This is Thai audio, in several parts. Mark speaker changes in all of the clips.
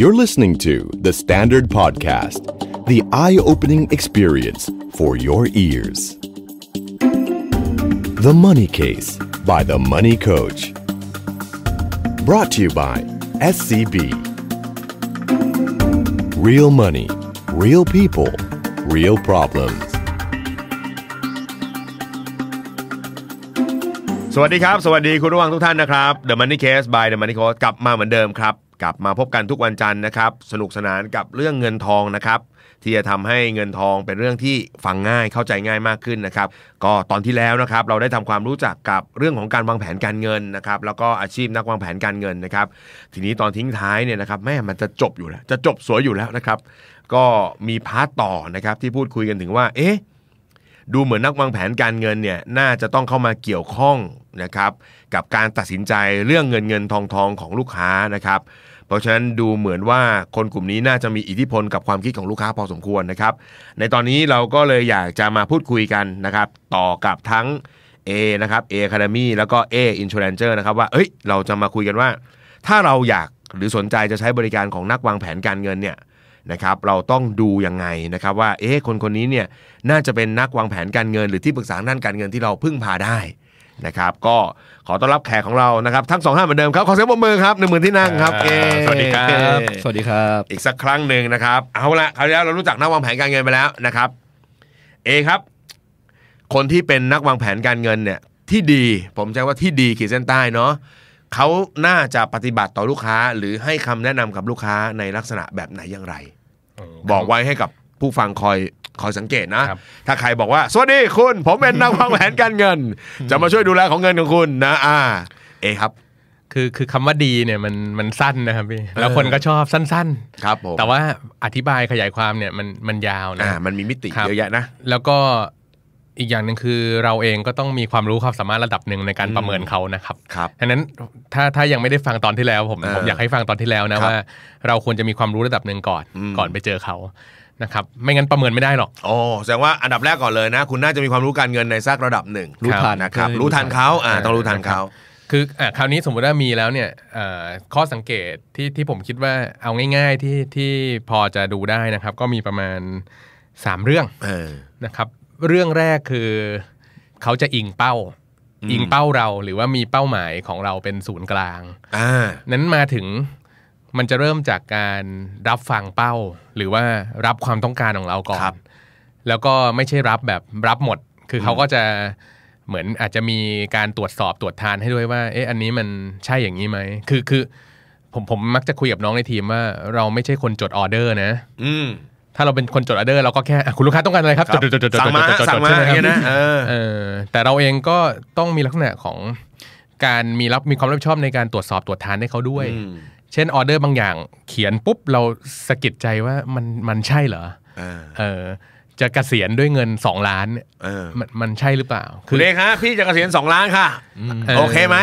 Speaker 1: You're listening to The Standard Podcast, the eye opening experience for your ears. The Money Case by The Money Coach. Brought to you by SCB. Real money, real people, real problems.
Speaker 2: สวัสดีครับ สวัสดีคุณระวังทุกท่านนะครับ The Money Case by The Money Coach กลับมาเหมือนเดิมครับกลับมาพบกันทุกวันจันทร์นะครับสนุกสนานกับเรื่องเงินทองนะครับ ที่จะทำให้เงินทองเป็นเรื่องที่ฟังง่ายเข้าใจง่ายมากขึ้นนะครับ ก็ตอนที่แล้วนะครับเราได้ทำความรู้จักกับเรื่องของการวางแผนการเงินนะครับ แล้วก็อาชีพนักวางแผนการเงินนะครับ ทีนี้ตอนทิ้งท้ายเนี่ยนะครับแม่มันจะจบอยู่แล้วจะจบสวยอยู่แล้วนะครับ ก็มีพาร์ตต่อนะครับ ที่พูดคุยกันถึงว่า เอ๊ะดูเหมือนนักวางแผนการเงินเนี่ยน่าจะต้องเข้ามาเกี่ยวข้องนะครับกับการตัดสินใจเรื่องเงินเงินทองทองของลูกค้านะครับเพราะฉะนั้นดูเหมือนว่าคนกลุ่มนี้น่าจะมีอิทธิพลกับความคิดของลูกค้าพอสมควรนะครับ ในตอนนี้เราก็เลยอยากจะมาพูดคุยกันนะครับต่อกับทั้ง A นะครับ A Academy แล้วก็ A Insurancer นะครับว่าเอ้ยเราจะมาคุยกันว่า ถ้าเราอยากหรือสนใจจะใช้บริการของนักวางแผนการเงินเนี่ยนะครับเราต้องดูยังไงนะครับว่าเอ๊ะคนคนนี้เนี่ยน่าจะเป็นนักวางแผนการเงินหรือที่ปรึกษาด้านการเงินที่เราพึ่งพาได้นะครับก็ขอต้อนรับแขกของเรานะครับทั้งสองท่านเหมือนเดิมครับขอเสียงปรบมือครับหนึ่งหมื่นที่นั่งครับสวัสดีครับสวัสดีครับ อีกสักครั้งหนึ่งนะครับเอาละคราวนี้เรารู้จักนักวางแผนการเงินไปแล้วนะครับเอครับคนที่เป็นนักวางแผนการเงินเนี่ยที่ดี ผมใช้ว่าที่ดีขีดเส้นใต้เนาะเขาน่าจะปฏิบัติต่อลูกค้า หรือให้คำแนะนำกับลูกค้าในลักษณะแบบไหนอย่างไรบอกไว้ให้กับผู้ฟังคอยคอยสังเกตนะ ถ้าใครบอกว่าสวัสดีคุณผมเป็นนักวางแผนการเงิน จะมาช่วยดูแล
Speaker 3: ของเงินของคุณนะ อ่า เอครับ คือคือคำว่าดีเนี่ยมันมันสั้นนะครับพี่แล้วคนก็ชอบสั้นๆ ครับผมแต่ว่าอธิบายขยายความเนี่ยมันมันยาวนะอ่ามันมีมิติเยอะแยะนะแล้วก็อีกอย่างหนึ่งคือเราเองก็ต้องมีความรู้ความสามารถระดับหนึ่งในการประเมินเขานะครับครับดังนั้นถ้าถ้ายังไม่ได้ฟังตอนที่แล้วผมผมอยากให้ฟังตอนที่แล้วนะว่า เราควรจะมีความรู้ระดับหนึ่งก่อนก่อนไปเจอเขานะครับไม่งั้นประเมินไม่ได้หรอกโอ้แสดงว่าอันดับแรกก่อนเลยนะคุณน่าจะมีความรู้การเงินในซักระดับหนึ่ง รู้ทันนะครับรู้ทันเขาอ่าต้องรู้ทันเขาคืออ่าคราวนี้สมมติว่ามีแล้วเนี่ยข้อสังเกตที่ที่ผมคิดว่าเอาง่ายๆที่ที่พอจะดูได้นะครับ ก็มีประมาณ3เรื่องนะครับเรื่องแรกคือเขาจะอิงเป้า อิงเป้าเราหรือว่ามีเป้าหมายของเราเป็นศูนย์กลางนั้นมาถึงมันจะเริ่มจากการรับฟังเป้าหรือว่ารับความต้องการของเราก่อนแล้วก็ไม่ใช่รับแบบรับหมด คือเขาก็จะเหมือนอาจจะมีการตรวจสอบตรวจทานให้ด้วยว่า เอ๊ะ อันนี้มันใช่อย่างนี้ไหม คือคือผมผมมักจะคุยกับน้องในทีมว่าเราไม่ใช่คนจดออเดอร์นะ อืถ้าเราเป็นคนจดออเดอร์เราก็แค่ คุณลูกค้าต้องการอะไรครับจดจดจดจดจดจดจดใช่ไหมครัแต่เราเองก็ต้องมีลักษณะของการมีรับมีความรับผิดชอบในการตรวจสอบตรวจทานให้เขาด้วยเช่นออเดอร์บางอย่างเขียนปุ๊บเราสะกิดใจว่ามันมันใช่เหรอออจะกะเกษียณด้วยเงินสองล้านมันมันใช่หรือเปล่าคือเล
Speaker 2: ครับพี่จะกะเกษียณสองล้านค่ะโอเคไหม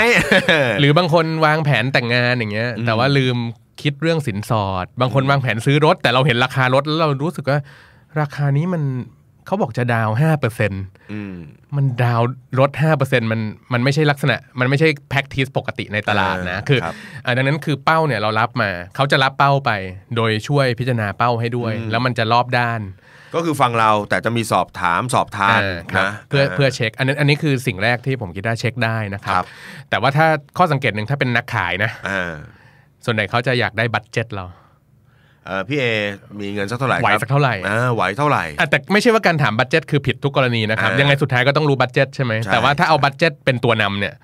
Speaker 2: หรือ
Speaker 3: บางคนวางแผนแต่งงานอย่างเงี้ยแต่ว่าลืมคิดเรื่องสินสอด บางคนวางแผนซื้อรถ แต่เราเห็นราคารถแล้วเรารู้สึกว่าราคานี้มันเขาบอกจะดาวห้าเปอร์เซ็นต์มันดาวลดห้าเปอร์เซ็นต์มันมันไม่ใช่ลักษณะ มันไม่ใช่แพ็กทีสปกติในตลาดนะคือดังนั้นคือเป้าเนี่ยเรารับมาเขาจะรับเป้าไป โดยช่วยพิจารณาเป้าให้ด้วย แล้วมันจะรอบด้าน ก็คือฟัง
Speaker 2: เราแต่จะมีสอบถามสอบทานนะเพื่อเพื่อ
Speaker 3: เช็คอันนี้อันนี้คือสิ่งแรกที่ผมคิดว่าเช็คได้นะครับ แต่ว่าถ้าข้อสังเกตหนึ่งถ้าเป็นนักขายนะส่วนใหญ่เขาจะอยากได้บัตเจ็ตเราพี่เอมีเงินสักเท่าไหร่ไหวสักเท่าไหร่ไหวเท่าไหร่แต่ไม่ใช่ว่าการถามบัตเจ็ตคือผิดทุกกรณีนะครับยังไงสุดท้ายก็ต้องรู้บัตเจ็ตใช่ไหมแต่ว่า ถ้าเอาบัตเจ็ตเป็นตัวนำเนี่ย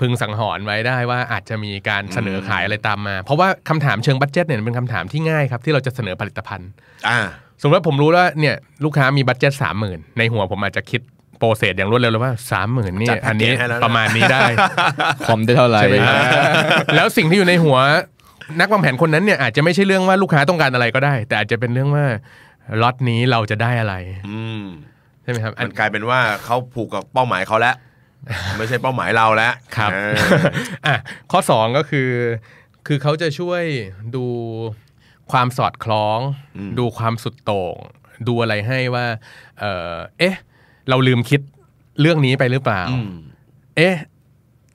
Speaker 3: พึงสังหรณ์ไว้ได้ว่าอาจจะมีการเสนอขายอะไรตามมาเพราะว่าคำถามเชิงบัตเจ็ตเนี่ยเป็นคำถามที่ง่ายครับ ที่เราจะเสนอผลิตภัณฑ์ อ่า สมมติว่าผมรู้ว่าเนี่ยลูกค้ามีบัตเจ็ตสามหมื่นในหัวผมอาจจะคิดโปรเซสอย่างรวดเร็วเลยว่าสามหมื่นนี่อันนี้ประมาณนี้ได้คอมได้เท่าไหร่แล้วสิ่งที่อยู่ในหัวนักวางแผนคนนั้นเนี่ยอาจจะไม่ใช่เรื่องว่าลูกค้าต้องการอะไรก็ได้ แต่อาจจะเป็นเรื่องว่าล็อตนี้เราจะได้อะไร อืม
Speaker 2: ใช่ไหมครับมันกลายเป็นว่าเขาผูกกับเป้าหมายเขาแล้วไม่ใช่เป้
Speaker 3: าหมายเราแล้วครับอ่ะข้อสองก็คือ คือเขาจะช่วยดูความสอดคล้อง ดูความสุดโต่งดูอะไรให้ว่า เออเอ๊ะเราลืมคิดเรื่องนี้ไปหรือเปล่า เอ๊ะ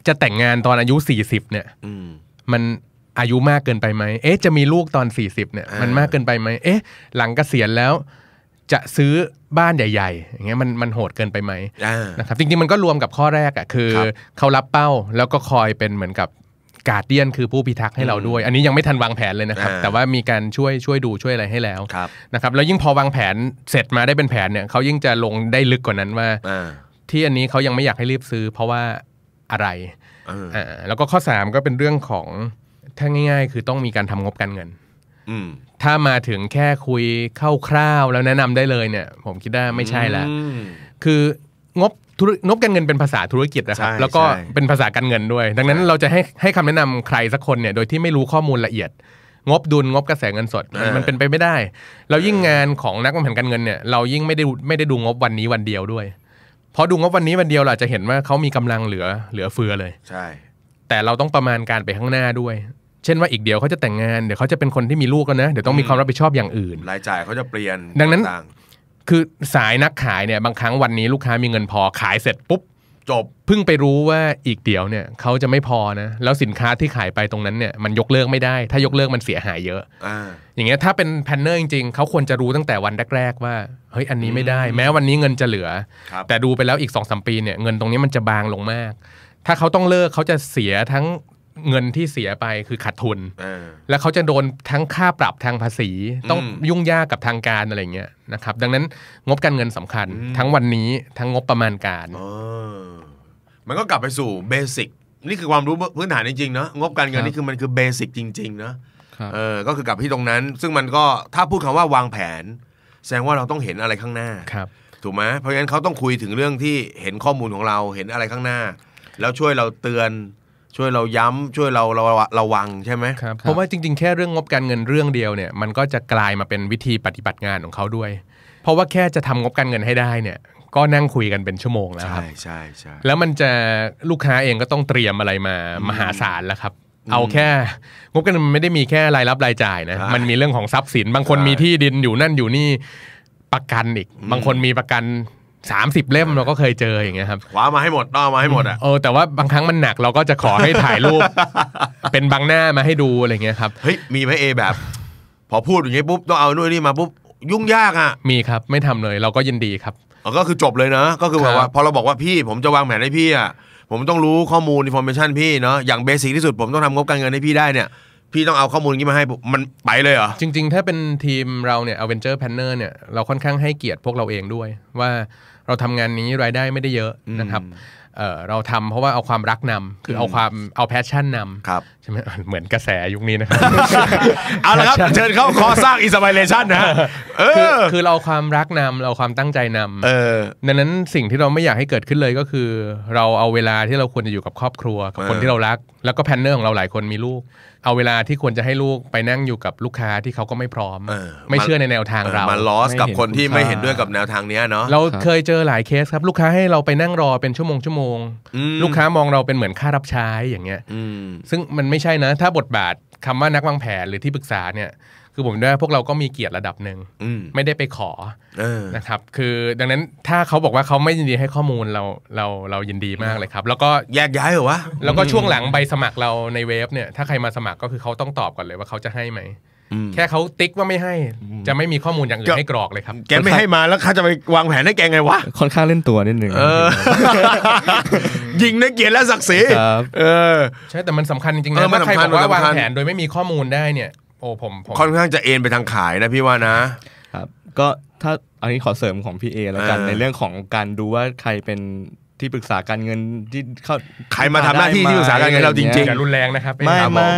Speaker 3: จะแต่งงานตอนอายุสสี่ิบเนี่ยมันอายุมากเกินไปไหม เอ๊ะ จะมีลูกตอน 40เนี่ย มันมากเกินไปไหม เอ๊ะ หลังกเกษียณแล้วจะซื้อบ้านใหญ่ๆอย่างเงี้ยมันมันโหดเกินไปไหมนะครับจริงๆ มันก็รวมกับข้อแรกอ่ะคือ เขารับเป้าแล้วก็คอยเป็นเหมือนกับกาดเดียนคือผู้พิทักษ์ให้เราด้วย อันนี้ยังไม่ทันวางแผนเลยนะครับ แต่ว่ามีการช่วยช่วยดูช่วยอะไรให้แล้วนะครับ แล้วยิ่งพอวางแผนเสร็จมาได้เป็นแผนเนี่ยเขายิ่งจะลงได้ลึกกว่านั้นว่าที่อันนี้เขายังไม่อยากให้รีบซื้อ เพราะว่าอะไรอ่าแล้วก็ข้อ3ก็เป็นเรื่องของถ้าง่ายๆ คือต้องมีการทำงบการเงิน ถ้ามาถึงแค่คุยเข้าคร่าวแล้วแนะนำได้เลยเนี่ย ผมคิดว่าไม่ใช่ละ คืองบธุรงบการเงินเป็นภาษาธุรกิจนะครับ แล้วก็เป็นภาษาการเงินด้วย ดังนั้นเราจะให้ให้คำแนะนำใครสักคนเนี่ย โดยที่ไม่รู้ข้อมูลละเอียด งบดุลงบกระแสเงินสด มันเป็นไปไม่ได้เรายิ่งงานของนักวางแผนการเงินเนี่ย เรายิ่งไม่ได้ไม่ได้ดูงบวันนี้วันเดียวด้วย พอดูงบวันนี้วันเดียวเราจะเห็นว่าเขามีกำลังเหลือเหลือเฟือเลย ใช่ แต่เราต้องประมาณการไปข้างหน้าด้วยเช่นว่าอีกเดี๋ยวเขาจะแต่งงานเดี๋ยวเขาจะเป็นคนที่มีลูกแล้วนะเดี๋ยวต้องมีความรับผิดชอบอย่างอื่นรายจ่ายเขาจะเปลี่ยนดังนั้นคือสายนักขายเนี่ยบางครั้งวันนี้ลูกค้ามีเงินพอขายเสร็จปุ๊บจบเพิ่งไปรู้ว่าอีกเดี๋ยวเนี่ยเขาจะไม่พอนะแล้วสินค้าที่ขายไปตรงนั้นเนี่ยมันยกเลิกไม่ได้ ถ้ายกเลิกมันเสียหายเยอะออย่างเงี้ยถ้าเป็นแพนเนอร์จริงๆเขาควรจะรู้ตั้งแต่วันแรกๆว่าเฮ้ยอันนี้ไม่ได้ แม้วันนี้เงินจะเหลือ แต่ดูไปแล้วอีกสองสมปีเนี่ยเงินตรงนี้มันจะบางลงมาก ถ้าเขาต้องเลิกเขาจะเสียทั้งเงินที่เสียไปคือขาดทุนแล้วเขาจะโดนทั้งค่าปรับทางภาษีต้องยุ่งยากกับทางการอะไรเงี้ยนะครับ ดังนั้นงบการเงินสำคัญทั้งวันนี้ทั้งงบประมาณการ
Speaker 2: มันก็กลับไปสู่เบสิกนี่คือความรู้พื้นฐานจริงๆเนาะงบการเงินนี่คือมันคือเบสิกจริง ๆเนาะเออก็คือกลับที่ตรงนั้น ซึ่งมันก็ถ้าพูดคำว่าวางแผน แสดงว่าเราต้องเห็นอะไรข้างหน้าครับถูกไหมเพราะงั้นเขาต้องคุยถึงเรื่องที่เห็นข้อมูลของเราเห็นอะไรข้างหน้า แล้วช่วยเราเตือนช่วยเราย้ำช่วยเราเราระวังใช่ไหมครับเพราะว
Speaker 3: ่าจริง ๆ แค่เรื่องงบการเงินเรื่องเดียวเนี่ย มันก็จะกลายมาเป็นวิธีปฏิบัติงานของเขาด้วย เพราะว่าแค่จะทำงบการเงินให้ได้เนี่ย ก็นั่งคุยกันเป็นชั่วโมงแล้วครับใช่ใช่ใช่แล้วมันจะลูกค้าเองก็ต้องเตรียมอะไรมามหาศาลแล้วครับ เอาแค่งบกันมันไม่ได้มีแค่รายรับรายจ่ายนะมันมีเรื่องของทรัพย์สิน บางคนมีที่ดินอยู่นั่นอยู่นี่ประกันอีก บางคนมีประกันสามสิบเล่มเราก็เคยเจออย่างเงี้ยครับว้ามาให้หมดต้อมาให้หมดอ่ะเออแต่ว่าบางครั้งมันหนัก เราก็จะขอให้ถ่ายรูป เป็นบางหน้ามาให้ดูอะไรเงี้ยครับเฮ้ย มีไหมเอแบบ พอพูดอย่างเงี้ยปุ๊บต้องเอานู่นนี่มาปุ๊บยุ่งยากอ่ะมีครับ ไม่ทำเล
Speaker 2: ยเราก็ยินดีครับก็คือจบเลยเนะ ก็คือแบบว่าพอเราบอกว่าพี่ผมจะวางแผนให้พี่อ่ะผมต้องรู้ข้อมูลอินโฟมชันพี่เนาะอย่างเบสิกที่สุดผมต้องทำงบการเงินให้พี่ได้เนี่ยพี่ต้องเอาข้อมูลนี้มา
Speaker 3: ให้มันไปเลยเหรอจริงๆ ถ้าเป็นทีมเราเนี่ยเจอร์แพนเนอร์เนี่ยเราค่อนข้างให้เกียรติพวกเราเองด้วยว่าเราทำงานนี้รายได้ไม่ได้เยอะนะครับ เราทำเพราะว่าเอาความรักนำ คือเอาความเอาแพชชั่นนำใช่ไหมเหมือนกระแสยุคนี้นะครับเอาละครับเชิญเข้าคอสร้างอิสปิเลชันนะ เออ คือเราความรักนำเราความตั้งใจนำ เออดังนั้นสิ่งที่เราไม่อยากให้เกิดขึ้นเลยก็คือเราเอาเวลาที่เราควรจะอยู่กับครอบครัวกับคนที่เรารักแล้วก็แพนเนอร์ของเราหลายคนมีลูกเอาเวลาที่ควรจะให้ลูกไปนั่งอยู่กับลูกค้าที่เขาก็ไม่พร้อมไม่เชื่อในแนวทางเรามาลอสกับคนที่ไม่เห็นด้วยกับแน
Speaker 2: วทางนี้เนาะเราเคย
Speaker 3: เจอหลายเคสครับ ลูกค้าให้เราไปนั่งรอเป็นชั่วโมงชั่วโมงลูกค้ามองเราเป็นเหมือนค่ารับใช้อย่างเงี้ยซึ่งมันไม่ใช่นะ ถ้าบทบาทคำว่านักวางแผนหรือที่ปรึกษาเนี่ย คือผมว่าพวกเราก็มีเกียรติระดับหนึ่งไม่ได้ไปขอนะครับคือดังนั้นถ้าเขาบอกว่าเขาไม่ยินดีให้ข้อมูล เราเราเรายินดีมากเลยครับ แล้วก็แยกย้ายเหรอวะ แล้วก็ช่วงหลังใบสมัครเราในเว็บเนี่ยถ้าใครมาสมัครก็คือเขาต้องตอบก่อนเลยว่าเขาจะให้ไหมแค่เขาติ๊กว่าไม่ให้จะไม่มีข้อมูลอย่างอื่นให้กรอกเลยครับ แกไม่ให้มาแล้วเขาจะไปวางแผนให้แกไงวะ
Speaker 4: ค่อนข้างเล่นตัวนิดหนึ่งยิงนักเกียรติแ
Speaker 2: ละศักดิ์ศรีเ
Speaker 3: ออ ใช่แต่มันสำคัญจริงๆนะถ้าใครบอกว่าวางแผนโดยไม่มีข้อมูลได้เนี่ยโอ้ผม ค่อนข้
Speaker 4: างจะเอ็นไปทางขายนะพี่ว่านะครับก็ถ้าอันนี้ขอเสริมของพี่เอแล้วกันในเรื่องของการดูว่าใครเป็นที่ปรึกษาการเงินที่เขาใครมาทำหน้าที่ที่ปรึกษาการเงินเราจริงๆรุนแรงนะครับไม่ไม่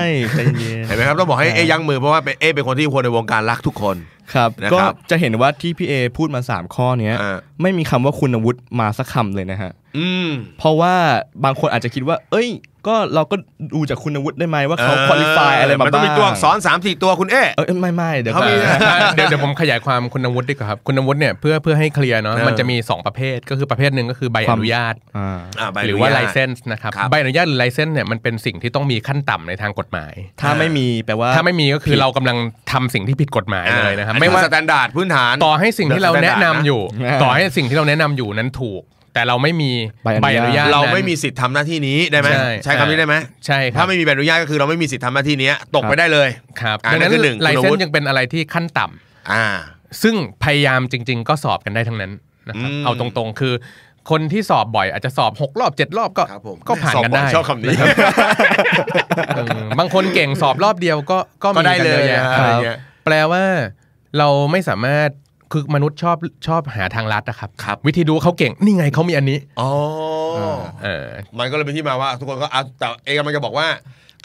Speaker 4: เห็นไหมครับต้องบอกให้เอยั้งมือเพราะว่าเอเป็นคนที่คนในวงการรักทุกคนครับ ก็จะเห็นว่าที่พี่เอพูดมา 3 ข้อเนี้ย ไม่มีคำว่าคุณวุฒิมาสักคำเลยนะฮะเพราะว่าบางคนอาจจะคิดว่า เอ้ยก็เราก็ดูจากคุณวุฒิได้ไหมว่าเขาคุณลิฟายอะไรมาบ้างมันต้องมีตัวอักษรสาม
Speaker 3: สี่ตัวคุณเอ๊เออไม่ไม่เดี๋ยวเดี๋ยวผมขยายความคุณวุฒิดีกว่าครับคุณวุฒิเนี่ยเพื่อเพื่อให้เคลียร์เนาะมันจะมี 2 ประเภทก็คือประเภทหนึ่งก็คือใบอนุญาตหรือว่าไลเซนส์นะครับใบอนุญาตหรือไลเซนส์เนี่ยมันเป็นสิ่งที่ต้องมีขั้นต่ำในทางกฎหมายถ้าไม่มีแปลว่าถ้าไม่มีก็คือเรากำลังทำสิ่งที่ผิดกฎหมายเลยนะครับไม่ว่าสแตนดาร์ดพื้นฐานต่อให้สิ่งที่เราแนะนำอยู่ ต่อให้สิ่งที่เราแนะนำอยู่นั้นถูกแต่เราไม่มีใบอนุญาตเราไม่มีสิทธิ์ทำหน้าที่นี้ได้ไหมใช้คำนี้ได้ไหม
Speaker 2: ใช่ถ้าไม่มีใบอนุญาตก็คือเราไม่มีสิทธิ์ทำหน้าที่นี้ตกไปได้เลย
Speaker 3: ครับดังนั้นไลเซนส์ยังเป็นอะไรที่ขั้นต่ำ อ่า ซึ่งพยายามจริง ๆ ก็สอบกันได้ทั้งนั้นนะครับเอาตรงๆ คือ คนที่สอบบ่อย อาจจะสอบ6รอบ7รอบก็ ก็ผ่านกันได้ชอบคำนี้บางคนเก่งสอบรอบเดียวก็ก็มได้เลยแปลว่าเราไม่สามารถคือมนุษย์ชอบชอบหาทางลัดนะครับครับ วิธีดูเขาเก่ง นี่ไงเขามีอันนี้ อ๋อ
Speaker 2: มันก็เลยเป็นที่มาว่าทุกคนก็แต่เอกมันจะบอกว่า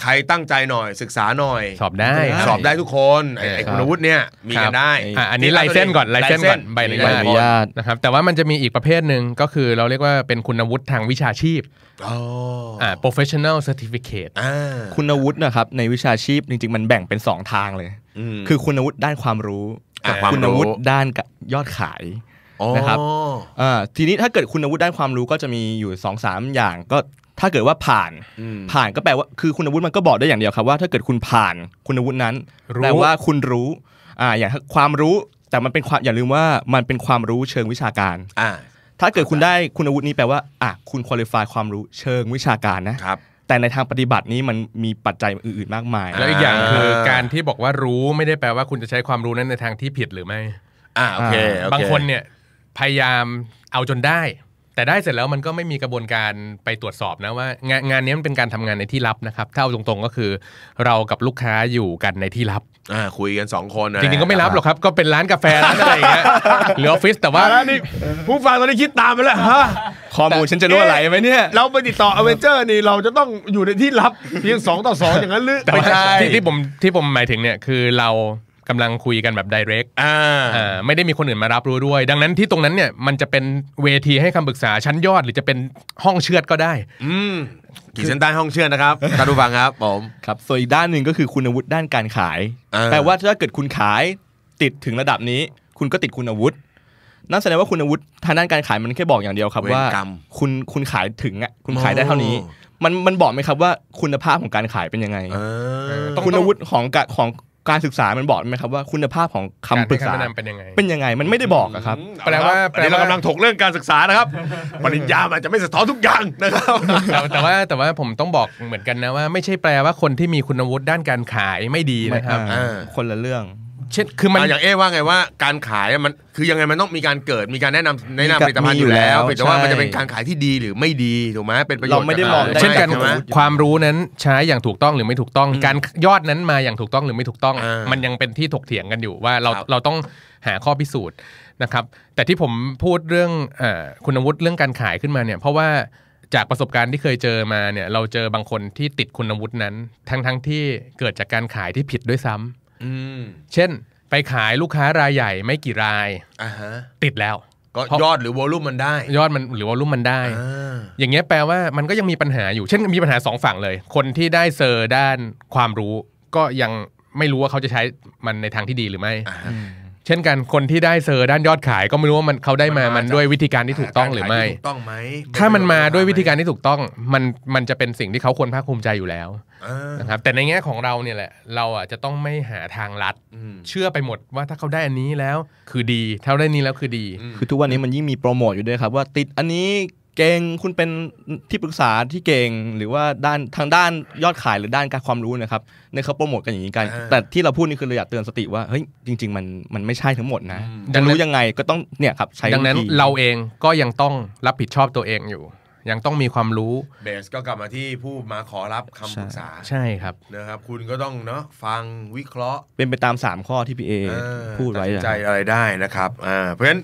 Speaker 2: ใครตั้งใจหน่อยศึกษาหน่อย สอบได้สอบได้ทุกคนไอ้คุณวุฒิเนี่ยมีกันได้ อันนี้ลายเส้นก่อนลายเส้นก่อนใบอนุญ
Speaker 3: าตนะครับแต่ว่ามันจะมีอีกประเภทหนึ่งก็คือเราเรียกว่าเป็นคุณวุฒิทางวิชาชีพอ่า professional certificate คุณวุฒินะครับในวิชาชีพจริงๆมันแบ่งเป็น 2
Speaker 4: ทางเลย คือคุณวุฒิด้านความรู้กับคุณวุฒิด้านยอดขาย นะครับทีนี้ถ้าเกิดคุณวุฒิด้านความรู้ก็จะมีอยู่2อสอย่างก็ถ้าเกิดว่าผ่านผ่านก็แปลว่า คือคุณวุฒิมันก็บอกได้อย่างเดียวครับว่า ถ้าเกิดคุณผ่าน คุณวุฒินั้น แปลว่าคุณรู้ อ่าอย่างความรู้แต่มันเป็นความอย่าลืมว่ามันเป็นความรู้เชิงวิชาการ อ่า ถ้าเกิดคุณได้คุณวุฒินี้แปลว่า อ่ะคุณคุณลิฟายความรู้เชิงวิชาการนะครับ แต่ในทางปฏิบัตินี้มันมีปัจจัยอื่นๆมากมายแล้วอีกอย่างคือการ
Speaker 3: ที่บอกว่ารู้ ไม่ได้แปลว่าคุณจะใช้ความรู้นั้นในทางที่ผิดหรือไม่ อ่าโอเคบางคนเนี่ย พยายามเอาจนได้แต่ได้เสร็จแล้วมันก็ไม่มีกระบวนการไปตรวจสอบนะว่า งานงานนี้มันเป็นการทำงานในที่ลับนะครับถ้าเอาตรงๆก็คือ เรากับลูกค้าอยู่กันในที่ลับอ่าคุยกันสองคนจริงๆก็ไม่ลับหรอกครับก็เป็นร้านกาแฟร้านอะไรอย่างเงี้ยหรือออฟฟิศแต่ว่า
Speaker 2: ผู้ฟังตอนนี้คิดตามไปแล้วฮะข้อมูลฉันจะรู้อะไรไหมเนี่ย เราไปติดต่ออเวนเจอร์นี่เราจะต้องอยู่ในที่ลับเพียงงต่อสองอย่างนั้นหรือไม่ใช่ที
Speaker 3: ่ผมที่ผมหมายถึงเนี่ยคือเรากลังคุยกันแบบไดเรกอ่า ไม่ได้มีคนอื่นมารับรู้ด้วย ดังนั้นที่ตรงนั้นเนี่ย มันจะเป็นเวทีให้คำปรึกษาชั้นยอดหรือจะเป็นห้องเชือดก็ได้ อืม ขีดเส้นใต้ห้องเชือดนะครับท่านผู้ฟังครับ ผม ครับส่วนอีกด้านหนึ่งก็คือคุณอาวุธด้านการขาย
Speaker 4: แปลว่าถ้าเกิดคุณขายติดถึงระดับนี้ คุณก็ติดคุณอาวุธ นั่นแสดงว่าคุณอาวุธทางด้านการขายมันแค่บอกอย่างเดียวครับ ว่า คุณคุณขายถึงอ่ะ คุณขายได้เท่านี้ มันมันบอกไหมครับว่าคุณภาพของการขายเป็นยังไงคุณอาวุธของของการศึกษามันบอกไหมครับว่า คุณภาพของคำปรึกษาเป็นยังไงเป็นยังไงมันไม่ได้บอกครับ
Speaker 3: แปล
Speaker 2: ว่าเรวากำลังถกเรื่องการศึกษานะครับ ปริญญาอาจจะไม่สะท้อนทุกอย่างนะครับ
Speaker 3: แต่ว่าแต่ว่าผมต้องบอกเหมือนกันนะว่าไม่ใช่แปลว่าคนที่มีคุณวุฒิด้านการขายไม่ดีนะครับคนละเรื่องเช่นคือมันอย่างเ
Speaker 2: อ๊ว่าไงว่าการขายมันคือยังไงมันต้องมีการเกิดมีการแนะนำแนะนำผลิตภัณฑ์อยู่แล้วแต่ว่ามันจะเป็นการขายที่ดีหรือไม่ดีถูกไหมเป็นประโยชน์เราไม่ได้มองเช่นกัน
Speaker 3: ความรู้นั้นใช้อย่างถูกต้องหรือไม่ถูกต้องการยอดนั้นมาอย่างถูกต้องหรือไม่ถูกต้องมันยังเป็นที่ถกเถียงกันอยู่ว่าเราเราต้องหาข้อพิสูจน์นะครับ แต่ที่ผมพูดเรื่องคุณวุฒิเรื่องการขายขึ้นมาเนี่ยเพราะว่าจากประสบการณ์ที่เคยเจอมาเนี่ยเราเจอบางคนที่ติดคุณวุฒินั้นทั้งทั้งที่เกิดจากการขายที่ผิดด้วยซ้ำอืมเช่นไปขายลูกค้ารายใหญ่ไม่กี่รายอาฮะติดแล้ว ก็ยอดหรือวอลลุ่มมันได้ ยอดมันหรือวอลลุ่มมันได้อย่างเงี้ยแปลว่ามันก็ยังมีปัญหาอยู่ เช่นมีปัญหาสองฝั่งเลย คนที่ได้เซอร์ด้านความรู้ ก็ยังไม่รู้ว่าเขาจะใช้มันในทางที่ดีหรือไม่เช่นกันคนที่ได้เซอร์ด้านยอดขาย ก็ไม่รู้ว่ามันเขาได้มามันด้วยวิธีการที่ถูกต้องหรือไม่ถูกต้องไหมถ้ามันมาด้วยวิธีการที่ถูกต้อง มันมันจะเป็นสิ่งที่เขาควรภาคภูมิใจอยู่แล้วนะครับ แต่ในแง่ของเราเนี่ยแหละเราอ่ะจะต้องไม่หาทางลัดเชื่อไปหมดว่าถ้าเขาได้อันนี้แล้ว คือดีถ้าได้นี้แล้วคือดี คือ
Speaker 4: ทุกวันนี้มันยิ่งมีโปรโมทอยู่ด้วยครับว่าติดอันนี้เก่งคุณเป็นที่ปรึกษาที่เก่งหรือว่าด้านทางด้านยอดขายหรือด้านการความรู้นะครับ ในเขาโปรโมทกันอย่างนี้กัน แต่ที่เราพูดนี่คือเราอยากเตือนสติว่าเฮ้ยจริงๆมันมันไม่ใช่ทั้งหมดนะจะรู้ยังไงก็ต้องเนี่ยครับใช้ดังนั้นเราเอ
Speaker 3: งก็ยังต้องรับผิดชอบตัวเองอยู่ ยังต้องมีความรู้เบสก็
Speaker 2: กลับมาที่ผู้มาขอรับคำปรึกษาใช่ครับนะครับ คุณก็ต้องเนาะฟังวิเคราะห์
Speaker 4: เป็นไปตาม3ข้อที่พี่เอพูดไว้ใจอะไรได้นะครับอ่าเพราะฉะนั้น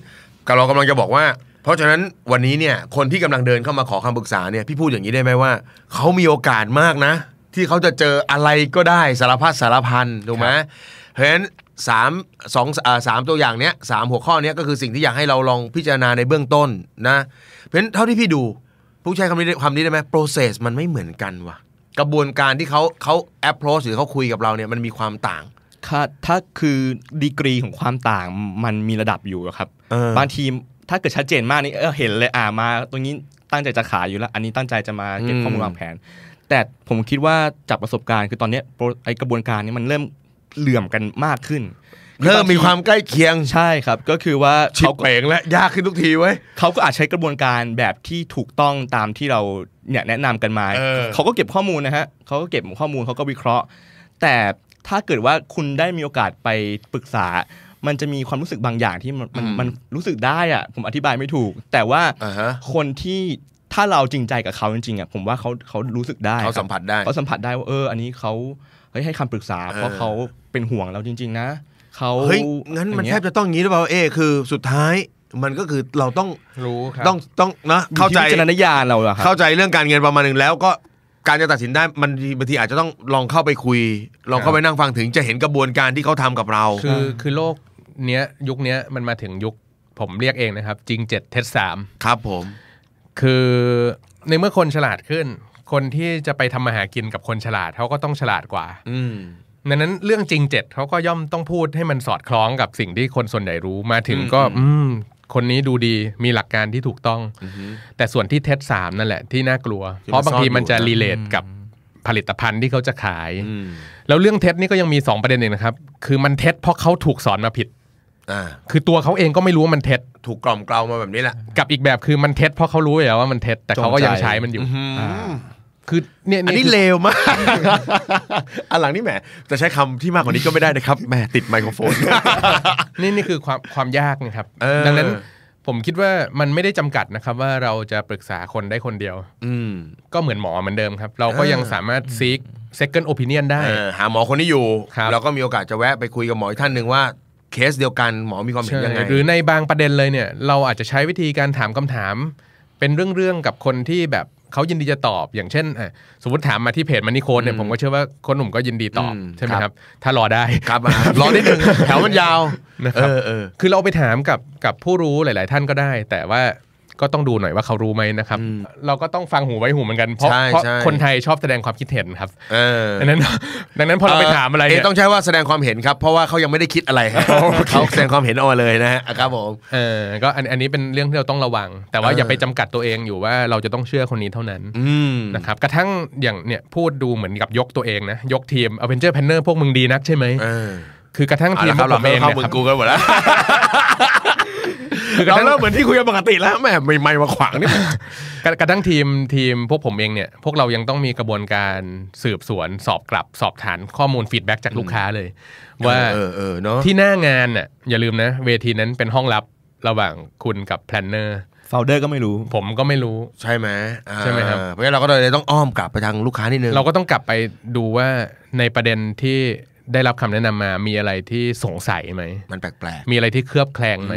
Speaker 4: เร
Speaker 2: ากำลังจะบอกว่าเพราะฉะนั้นวันนี้เนี่ยคนที่กำลังเดินเข้ามาขอคำปรึกษาเนี่ยพี่พูดอย่างนี้ได้ไหมว่าเขามีโอกาสมากนะ ที่เขาจะเจออะไรก็ได้สารพัดสารพันถูกไหมเพราะฉะนั้นสามสองสามตัวอย่างเนี้ยสามหัวข้อเนี้ยก็คือสิ่งที่อยากให้เราลองพิจารณาในเบื้องต้นนะเพราะฉะนั้นเท่าที่พี่ดูผู้ใช้คำนี้คำนี้ได้ไหม process ม
Speaker 4: ันไม่เหมือนกันวะกระบวนการที่เขาเขา approach หรือเขาคุยกับเราเนี่ยมันมีความต่างถ้าถ้าคือดีกรีของความต่างมันมีระดับอยู่ครับบางทีถ้าเกิดชัดเจนมากนี่เออเห็นเลยอ่ามา ตรงนี้ตั้งใจจะขายอยู่แล้ว อันนี้ตั้งใจจะมาเก็บข้อมูลวางแผน แต่ผมคิดว่าจากประสบการณ์คือตอนนี้ไอกระบวนการนี้มันเริ่มเหลื่อมกันมากขึ้นเริ่มมีความใกล้เคียงใช่ครับ ก็คือว่าเขาเป่งและยากขึ้นทุกทีไว้เขาก็อาจใช้กระบวนการแบบที่ถูกต้องตามที่เราเนี่ยแนะนำกันมา เขาก็เก็บข้อมูลนะฮะเขาก็เก็บข้อมูลเขาก็วิเคราะห์ แต่ถ้าเกิดว่าคุณได้มีโอกาสไปปรึกษามันจะมีความรู้สึกบางอย่างที่มันมันรู้สึกได้อ่ะผมอธิบายไม่ถูก แต่ว่าคนที่ถ้าเราจริงใจกับเขาจริงๆอ่ะผมว่าเขาเขารู้สึกได้เขาสัมผัสได้ เขาสัมผัสได้ว่าเอออันนี้เขาเฮ้ยให้คำปรึกษาเพราะเขาเป็นห่วงเราจริง ๆ นะเขาเฮ้ยงั้นมันแทบ
Speaker 2: จะต้องงี้หรือเปล่าเอคือสุดท้ายมันก็คือเราต้องรู้ต้องต้องนะเข้าใจจนณญาณเราอะเข้าใจเรื่องการเงินประมาณหนึ่งแล้วก็การจะตัดสินได้มันบางทีอาจจะต้องลองเข้าไปคุยลองเข้าไปนั่งฟังถึงจะเห็นกระบวน
Speaker 3: การที่เขาทำกับเรา คือคือโลกเนี้ยยุคเนี้ยมันมาถึงยุคผมเรียกเองนะครับ จริงเจ็ดเทสสามครับผม คือในเมื่อคนฉลาดขึ้น คนที่จะไปทำมาหากินกับคนฉลาดเขาก็ต้องฉลาดกว่า อืมนั้นเรื่องจริงเจ็ดเขาก็ย่อมต้องพูดให้มันสอดคล้องกับสิ่งที่คนส่วนใหญ่รู้มาถึงก็อืมคนนี้ดูดีมีหลักการที่ถูกต้องแต่ส่วนที่เทสสามนั่นแหละที่น่ากลัว เพราะบางทีมันจะรีเลทกับผลิตภัณฑ์ที่เขาจะขายแล้วเรื่องเทสนี่ก็ยังมีสองประเด็นเองนะครับ คือมันเทสเพราะเขาถูกสอนมาผิดคือตัวเขาเองก็ไม่รู้ว่ามันเท็จ ถูกกล่อมกล่าวมาแบบนี้แหละ กับอีกแบบคือมันเท็จเพราะเขารู้อยู่แล้วว่ามันเท็จแต่เขาก็ยังใช้มันอยู่อคือเนี่ยอันนี้เลวมา
Speaker 2: ก อันหลังนี่แหมจะใช้คำที่มากกว่านี้ก็ไม่ได้นะครับแหมติดไมโครโฟน
Speaker 3: นี่นี่คือความความยากนะครับดังนั้นผมคิดว่ามันไม่ได้จำกัดนะครับ ว่าเราจะปรึกษาคนได้คนเดียว อืก็เหมือนหมอเหมือนเดิมครับ เราก็ยังสามารถซีกเซก s e c o โอปิเนียนได้หาหมอคนที่อยู่เราก็มีโอกาสจะแวะไปคุยกับหมออีกท่านหนึ่งว่าเคสเดียวกัน หมอมีความเห็นยังไง หรือในบางประเด็นเลยเนี่ยเราอาจจะใช้วิธีการถามคำถาม เป็นเรื่องๆกับคนที่แบบเขายินดีจะตอบ อย่างเช่นสมมติถามมาที่เพจมานนิโคนเนี่ยผมก็เชื่อว่าคนหนุ่มก็ยินดีตอบ ใช่ไหมครับ ถ้ารอได้ ครับ รอได้หนึ่งแถวมันยาวนะครับคือเราไปถามกับกับผู้รู้หลายๆท่านก็ได้ แต่ว่าก็ต้องดูหน่อยว่าเขารู้ไหมนะครับ เราก็ต้องฟังหูไว้หูเหมือนกันเพราะคนไทยชอบแสดงความคิดเห็นครับดังนั้น ดังนั้นพอเราไปถามอะไรเนี่ยต้องใช้ว่าแสดงความเห็นครับเพราะว่าเขายังไม่ได้คิดอะไรเขาแสดงความเห็นออกมาเลยนะฮะครับผมเออก็อันนี้เป็นเรื่องที่เราต้องระวัง แต่ว่าอย่าไปจำกัดตัวเองอยู่ว่าเราจะต้องเชื่อคนนี้เท่านั้นนะครับกระทั่งอย่างเนี่ยพูดดูเหมือนกับยกตัวเองนะยกทีมเอเวนเจอร์แพนเนอร์พวกมึงดีนักใช่ไหมคือกระทั่งทีมของผมเองเนี่ยครับกูกันหมดแล้วเราเล่าเหมือนที่คุยกันปกติแล้วแมมไม่ไม่มาขวางนี่กระทั่งทีมทีม พวกผมเองเนี่ย พวกเรายังต้องมีกระบวนการสืบสวนสอบกลับสอบฐานข้อมูลฟีดแบ็กจากลูกค้าเลย ว่าเเออนาะที่หน้างานอ่ะ อย่าลืมนะ เวทีนั้นเป็นห้องลับ ระหว่างคุณกับแพลนเนอร์โฟลเดอร์ก็ไม่รู้ ผมก็ไม่รู้ใช่ไหมใช่ไหมครับเพราะงั้นเราก็เลยต้องอ้อมกลับไปทางลูกค้านิดนึงเราก็ต้องกลับไปดูว่าในประเด็นที่ได้รับคำแนะนำมามีอะไรที่สงสัยไหมมันแปลกๆมีอะไรที่เคลือบแคลงไหม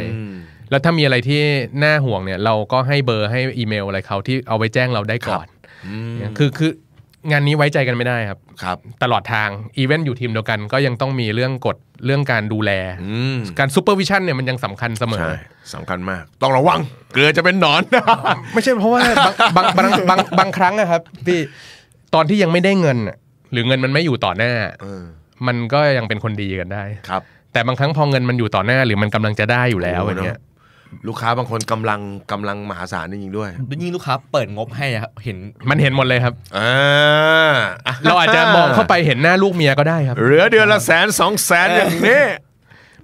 Speaker 3: แล้วถ้ามีอะไรที่น่าห่วงเนี่ยเราก็ให้เบอร์ให้อีเมลอะไรเขาที่เอาไว้แจ้งเราได้ก่อนคือคืองานนี้ไว้ใจกันไม่ได้ครับครับ ตลอดทาง อีเวนต์อยู่ทีมเดียวกันก็ยังต้องมีเรื่องกฎเรื่องการดูแล การซูเปอร์วิชั่นเนี่ยมันยังสำคัญเสมอสำคัญมาก ต้องระวัง เกลือจะเป็นหนอน ไม่ใช่เพราะว่า บางบางบางบางครั้งนะครับที่ตอนที่ยังไม่ได้เงิน หรือเงินมันไม่อยู่ต่อหน้ามันก็ยังเป็นคนดีกันได้ ครับ แต่บางครั้งพอเงินมันอยู่ต่อหน้าหรือมันกำลังจะได้อยู่แล้วอย่างเงี้ยลูกค้าบางคนกำลังกำลังมหาศาลจริงๆด้วย
Speaker 4: ยิ่งลูกค้าเปิดงบให้ครับเห็น
Speaker 3: มันเห็นหมดเลยครับเราอาจจะมองเข้าไปเห็นหน้าลูกเมียก็ได้ครับ เหลือเดือนละแสนสองแสนอย่างนี้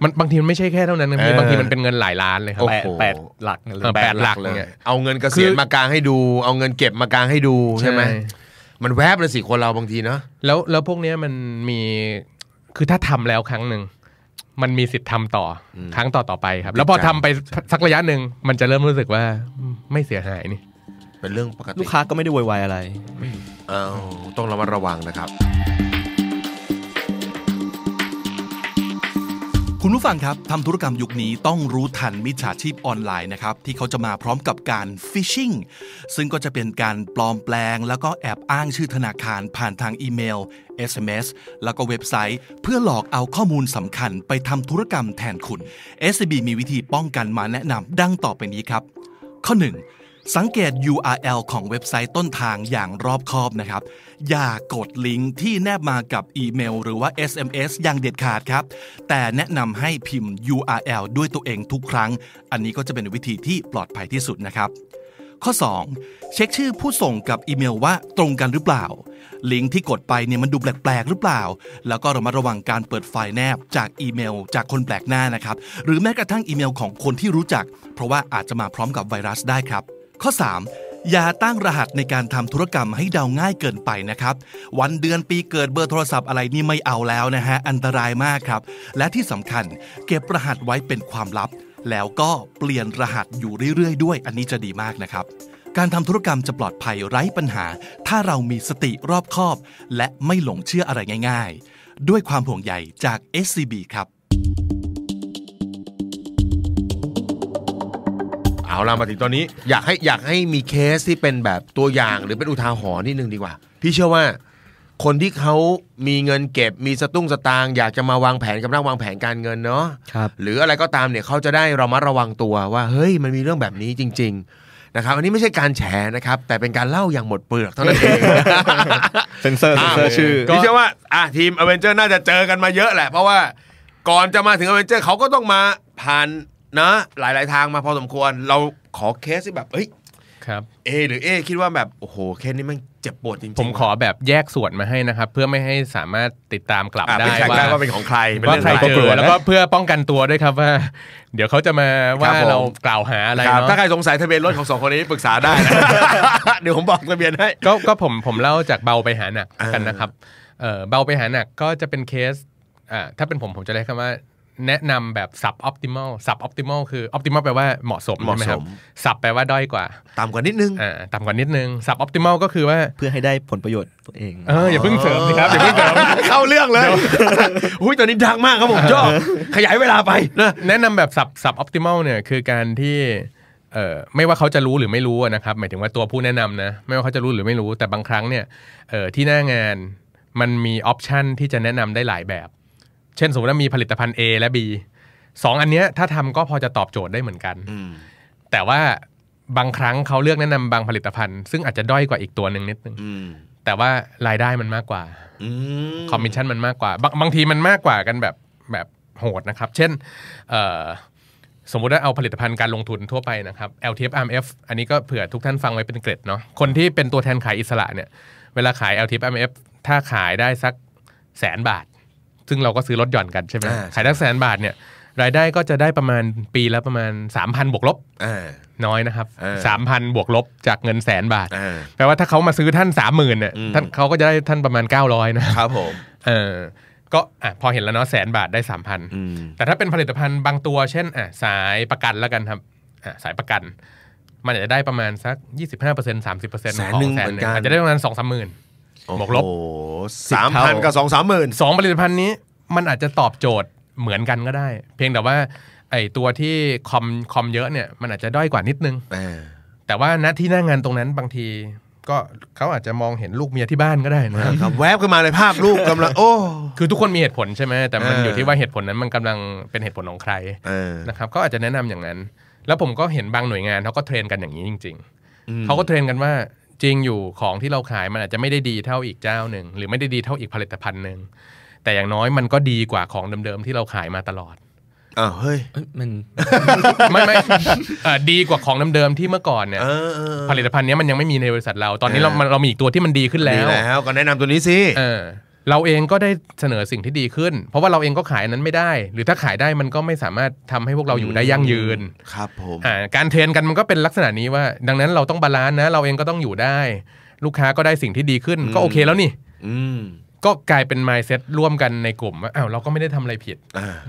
Speaker 3: มันบางทีมันไม่ใช่แค่เท่านั้นนะบางทีมันเป็นเงินหลายล้านเลยครับแปดหลักเลยแปดหลักเลย
Speaker 2: เอาเงินเกษียณมากางให้ดู เอาเงินเก็บมากางให้ดูใช่ไหม
Speaker 3: มันแวบเลยสิคนเราบางทีเนาะ แล้วแล้วพวกเนี้ยมันมีคือถ้าทำแล้วครั้งหนึ่งมันมีสิทธิ์ทาต่อ ครั้งต่อต่อไปครับ แล้วพอทำไปสักระยะหนึ่ง มันจะเริ่มรู้สึกว่า ไม่เสียหายนี่ เป็นเรื่องปกติลูกค้าก็ไม่ได้วยวายอะไร
Speaker 1: อ้าวต้องระมัดระวังนะครับคุณผู้ฟังครับทำธุรกรรมยุคนี้ต้องรู้ทันมิจฉาชีพออนไลน์นะครับ ที่เขาจะมาพร้อมกับการฟิชชิงซึ่งก็จะเป็นการปลอมแปลง แล้วก็แอบอ้างชื่อธนาคาร ผ่านทางอีเมล SMS แล้วก็เว็บไซต์ เพื่อหลอกเอาข้อมูลสำคัญไปทำธุรกรรมแทนคุณ SCB มีวิธีป้องกันมาแนะนำดังต่อไปนี้ครับ ข้อ 1สังเกต URL ของเว็บไซต์ต้นทางอย่างรอบคอบนะครับ อย่ากดลิงก์ที่แนบมากับอีเมลหรือว่า SMS อย่างเด็ดขาดครับ แต่แนะนำให้พิมพ์ URL ด้วยตัวเองทุกครั้ง อันนี้ก็จะเป็นวิธีที่ปลอดภัยที่สุดนะครับ ข้อ 2 เช็คชื่อผู้ส่งกับอีเมลว่าตรงกันหรือเปล่า ลิงก์ที่กดไปเนี่ยมันดูแปลก ๆ หรือเปล่า แล้วก็รามาระวังการเปิดไฟล์แนบจากอีเมลจากคนแปลกหน้านะครับ หรือแม้กระทั่งอีเมล ของคนที่รู้จัก เพราะว่าอาจจะมาพร้อมกับไวรัสได้ครับข้อ 3. อย่าตั้งรหัสในการทำธุรกรรมให้เดาง่ายเกินไปนะครับ วันเดือนปีเกิดเบอร์โทรศัพท์อะไรนี่ไม่เอาแล้วนะฮะ อันตรายมากครับ และที่สำคัญเก็บรหัสไว้เป็นความลับ แล้วก็เปลี่ยนรหัสอยู่เรื่อยๆ ด้วยอันนี้จะดีมากนะครับ การทำธุรกรรมจะปลอดภัยไร้ปัญหา ถ้าเรามีสติรอบคอบและไม่หลงเชื่ออะไรง่าย ๆ ด้วยความห่วงใยจาก SCB ครับ
Speaker 2: เอาเรามาถึงตอนนี้อยากให้อยากให้มีเคสที่เป็นแบบตัวอย่างหรือเป็นอุทาหรณ์นิดนึงดีกว่าพี่เชื่อว่า คนที่เขามีเงินเก็บมีสตุ้งสตางอยากจะมาวางแผนกับนักวางแผนการเงินเนาะครับหรืออะไรก็ตามเนี่ยเขาจะได้ระมัดระวังตัวว่า เฮ้ยมันมีเรื่องแบบนี้จริงๆนะครับอันนี้ไม่ใช่การแฉนะครับแต่เป็นการเล่าอย่างหมดเปลือกเท่านั้นเอง
Speaker 4: เซนเซอร์เซนเซอร์ชื่อพี่เชื่อว
Speaker 2: ่าอ่ะทีมอเวนเจอร์น่าจะเจอกันมาเยอะแหละ เพราะว่าก่อนจะมาถึงอเวนเจอร์เขาก็ต้องมาผ่านนะหลายๆทางมาพอสมควรเราขอเคสที่แบบเอ้ยครับเอหรือเอคิดว่าแบบ
Speaker 3: โอ้โหเคสนี้มันเจ็บปวดจริงๆผมขอแบบแยกส่วนมาให้นะครับ เพื่อไม่ให้สามารถติดตามกลับได้ว่าเป็นของใครว่าใครเจอแล้วก็เพื่อป้องกันตัวด้วยครับว่า เดี๋ยวเขาจะมาว่าเรากล่าวหาอะไรเนาะถ้าใครสงสัยทะเบียนรถของสองคนนี้ปรึกษาได้เดี๋ยวผมบอกทะเบียนให้ก็ก็ผมผมเล่าจากเบาไปหาหนักกันนะครับเบาไปหาหนักก็จะเป็นเคสอ่าถ้าเป็นผมผมจะีย้คำว่าแนะนำแบบสับออพติมอลสับออพติมอลคือออพติมอลแปลว่าเหมาะสมใช่ไหมครับสับแปลว่า ด้อยกว่าต่ำกว่านิดนึงอ่าต่ำกว่านิดนึงสับออพติมอลก็คือว่าเพื่อให้ได้ผลประโยชน์ ตัวเองเอออย่าเพิ่งเสริมนะครับอย่าเพิ่งเสริมเข้าเรื่องเลยหุ้ยตอนนี้ดังมากครับผมชอบขยายเวลาไปนะแนะนำแบบสับสับออพติมอลเนี่ย คือการที่ ไม่ว่าเขาจะรู้หรือไม่รู้นะครับหมายถึงว่าตัวผู้แนะนำนะไม่ว่าเขาจะรู้หรือไม่รู้แต่บางครั้งเนี่ยที่หน้างานมันมีออปชันที่จะแนะนำได้หลายแบบเช่นสมมติว่ามีผลิตภัณฑ์ A และ B สองอันเนี้ยถ้าทำก็พอจะตอบโจทย์ได้เหมือนกัน แต่ว่าบางครั้งเขาเลือกแนะนำบางผลิตภัณฑ์ ซึ่งอาจจะด้อยกว่าอีกตัวหนึ่งนิดนึงแต่ว่ารายได้มันมากกว่าคอมมิชชั่นมันมากกว่าบางบางทีมันมากกว่ากันแบบแบบโหดนะครับเช่นสมมุติว่าเอาผลิตภัณฑ์การลงทุนทั่วไปนะครับ LTF m f อันนี้ก็เผื่อทุกท่านฟังไว้เป็นเกร็ดเนาะคนที่เป็นตัวแทนขายอิสระเนี่ยเวลาขาย LTF m f ถ้าขายได้สักแสนบาทซึ่งเราก็ซื้อรถหย่อนกัน ใช่ไหมขายได้แสนบาทเนี่ยรายได้ก็จะได้ประมาณปีละประมาณ3,000บวกลบน้อยนะครับสามพันบวกลบ จากเงินแสนบาทแปลว่าถ้าเขามาซื้อท่านสามหมื่นเนี่ยท่านเขาก็จะได้ท่านประมาณเก้าร้อยนะครับผมเออก็อ่ะพอเห็นแล้วเนาะแสนบาทได้สามพันแต่ถ้าเป็นผลิตภัณฑ์บางตัว เช่นอ่ะสายประกันแล้วกันครับอ่ะสายประกัน มันอาจจะได้ประมาณสักยี่สสสิิบบห้าาเเเเปปออรร์์ซซ็นม็นต์ของแสนน่อาจจะได้ประมาณสสองามหมื่น
Speaker 2: หมกลบสามพันกับส
Speaker 3: องสามหมื่นสอง ผลิตภัณฑ์นี้ มันอาจจะตอบโจทย์เหมือนกันก็ได้ เพียงแต่ว่า ไอตัวที่คอมคอมเยอะเนี่ยมันอาจจะด้อยกว่านิดนึงแต่ว่าณที่หน้างานตรงนั้นบางที ก็เขาอาจจะมองเห็นลูกเมียที่บ้านก็ได้นะครับแวบขึ้นมาเลยภาพลูกกำลัง โอ้คือทุกคนมีเหตุผลใช่ไหมแต่มันอยู่ที่ว่าเหตุผลนั้นมันกำลังเป็นเหตุผลของใครนะครับก็อาจจะแนะนำอย่างนั้น แล้วผมก็เห็นบางหน่วยงานเขาก็เทรนกันอย่างนี้จริง ๆเขาก็เทรนกันว่าจริงอยู่ของที่เราขายมันอาจจะไม่ได้ดีเท่าอีกเจ้าหนึ่งหรือไม่ได้ดีเท่าอีกผลิตภัณฑ์หนึ่งแต่อย่างน้อยมันก็ดีกว่าของเดิมๆที่เราขายมาตลอดอ้าวเ
Speaker 4: ฮ้ยมัน
Speaker 3: ไม่ไม่ดีกว่าของเดิมๆที่เมื่อก่อนเนี่ยผลิตภัณฑ์นี้มันยังไม่มีในบริษัทเราตอนนี้เราเรามีอีกตัวที่มันดีขึ้นแล้วดีแล้วก็แนะนำตัวนี้สิเราเองก็ได้เสนอสิ่งที่ดีขึ้น เพราะว่าเราเองก็ขายนั้นไม่ได้ หรือถ้าขายได้มันก็ไม่สามารถทำให้พวกเราอยู่ได้ยั่งยืนครับผมการเทรนกันมันก็เป็นลักษณะนี้ว่า ดังนั้นเราต้องบาลานซ์นะเราเองก็ต้องอยู่ได้ ลูกค้าก็ได้สิ่งที่ดีขึ้นก็โอเคแล้วนี่ก็กลายเป็นไมซ์เซ็ตร่วมกันในกลุ่มว่าอ้าวเราก็ไม่ได้ทำอะไรผิด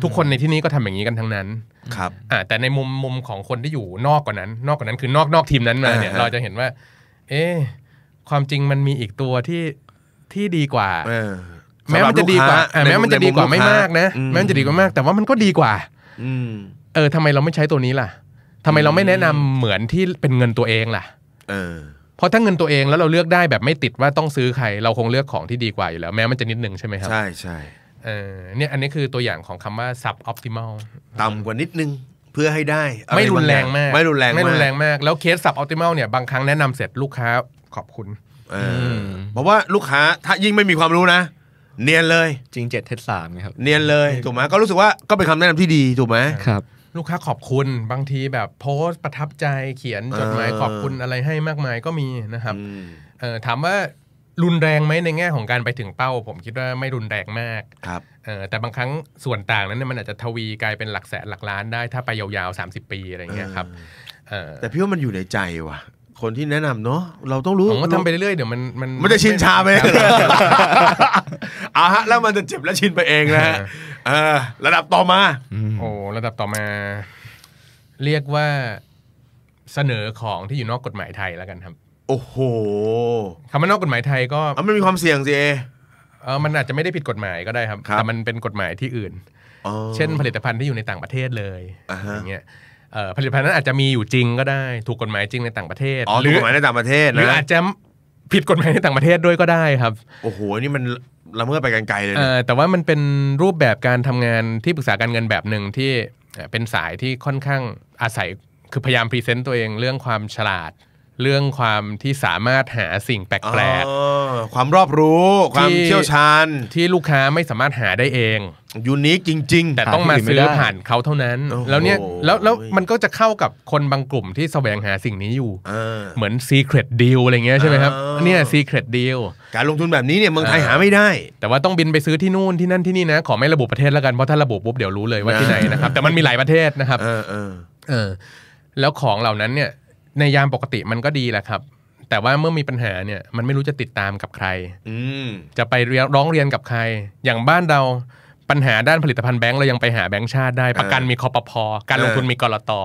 Speaker 3: ทุกคนในที่นี้ก็ทำอย่างนี้กันทั้งนั้น ครับอ่าแต่ในมุมมุมของคนที่อยู่นอกกว่านั้น นอกกว่านั้นคือนอกนอกทีมนั้นมาเนี่ยเราจะเห็นว่า เอ๊ความจริงมันมีอีกตัวที่ที่ดีกว่าแม้มันจะดีกว่าแม้มันจะดีกว่าไม่มากนะแม้มันจะดีกว่ามาก แต่ว่ามันก็ดีกว่าเออทำไมเราไม่ใช้ตัวนี้ล่ะทำไมเราไม่แนะนำเหมือนที่เป็นเงินตัวเองล่ะเพราะถ้าเงินตัวเองแล้วเราเลือกได้แบบไม่ติดว่าต้องซื้อใครเราคงเลือกของที่ดีกว่าอยู่แล้วแม้มันจะนิดนึงใช่ไหมครับใช่ใช่เออเนี่ยอันนี้คือตัวอย่างของคำว่า sub optimal ต่ำกว่านิดนึง เ
Speaker 2: พื่อให้ได้ไม่รุนแรงมากไม่รุนแรงไม่รุนแร
Speaker 3: งมาก แล้วเคส sub อ p ติมอลเนี่ยบางครั้งแนะนำเสร็จลูกค้าขอบคุณเอพราะว่าลูกค้าถ้ายิ่งไม่มีความรู้นะเนียนเลยจริงเจ็ดเทสสามครับ เนียนเลยถูก
Speaker 2: ไหมก็รู้สึกว่าก็เป็นคำแนะนำที่ดีถูกไหมครับ
Speaker 3: ลูกค้าขอบคุณบางทีแบบโพสต์ประทับใจเขียนจดหมาย ขอบคุณอะไรให้มากมายก็มีนะครับเอถามว่ารุนแรงไหมในแง่ของการไปถึงเป้า ผมคิดว่าไม่รุนแรงมากครับเอแต่บางครั้งส่วนต่างนั้นมันอาจจะทวีกลายเป็นหลักแสนหลักล้านได้ถ้าไปยาวๆ30 ปีอะไรเงี้ยครับแต่พี่ว่ามันอยู่ในใจว่ะ
Speaker 2: คนที่แนะนำเนาะเราต้องรู้ผมก็ทำไปเรื่อยเดี
Speaker 3: ๋ยวมันมันมันจะชินชาไปอ่ะฮะแล้วมันจะเจ็บและชินไปเองนะฮะระดับต่อมาโอ้ระดับต่อมา เรียกว่าเสนอของที่อยู่นอกกฎหมายไทยแล้วกันครับ โอ้โหคำว่านอกกฎหมายไทยก็มันมีความเสี่ยงสิเออ มันอาจจะไม่ได้ผิดกฎหมายก็ได้ครับแต่มันเป็นกฎหมายที่อื่นเช่น ผลิตภัณฑ์ที่อยู่ในต่างประเทศเลยอย่างเงี้ยผลิตภัณฑ์นั้นอาจจะมีอยู่จริงก็ได้ถูกกฎหมายจริงในต่างประเทศอ๋อถูกกฎหมายในต่างประเทศหรืออาจจะผิดกฎหมายในต่างประเทศด้วยก็ได้ครับโอ้โหนี่มันละเมิดไปกันไกลเลยแต่ว่ามันเป็นรูปแบบการทำงานที่ปรึกษาการเงินแบบหนึ่งที่เป็นสายที่ค่อนข้างอาศัยคือพยายามพรีเซนต์ตัวเองเรื่องความฉลาดเรื่องความที่สามารถหาสิ่งแปลกๆความรอบรู้ ความเชี่ยวชาญที่ลูกค้าไม่สามารถหาได้เอง ยูนิคจริง ๆ แต่ต้องมาซื้อผ่านเขาเท่านั้น แล้วเนี่ยแล้วแล้วมันก็จะเข้ากับคนบางกลุ่มที่แสวงหาสิ่งนี้อยู่เหมือนซีเครตดีลอะไรเงี้ยใช่ไหมครับเนี่ยซีเครตดีลการลงทุนแบบนี้เนี่ยเมืองไทยหาไม่ได้ แต่ว่าต้องบินไปซื้อที่นู่นที่นั่นที่นี่นะขอไม่ระบุประเทศแล้วกันเพราะถ้าระบุปุ๊บเดี๋ยวรู้เลยว่าที่ไหนนะครับ แต่มันมีหลายประเทศนะครับแล้วของเหล่านั้นเนี่ยในยามปกติมันก็ดีแหละครับ แต่ว่าเมื่อมีปัญหาเนี่ยมันไม่รู้จะติดตามกับใครอืจะไปร้องเรียนกับใคร อย่างบ้านเราปัญหาด้านผลิตภัณฑ์แบงก์เรายังไปหาแบงก์ชาติได้ ประกันมีคอปพอ การลงทุนมีกรตอ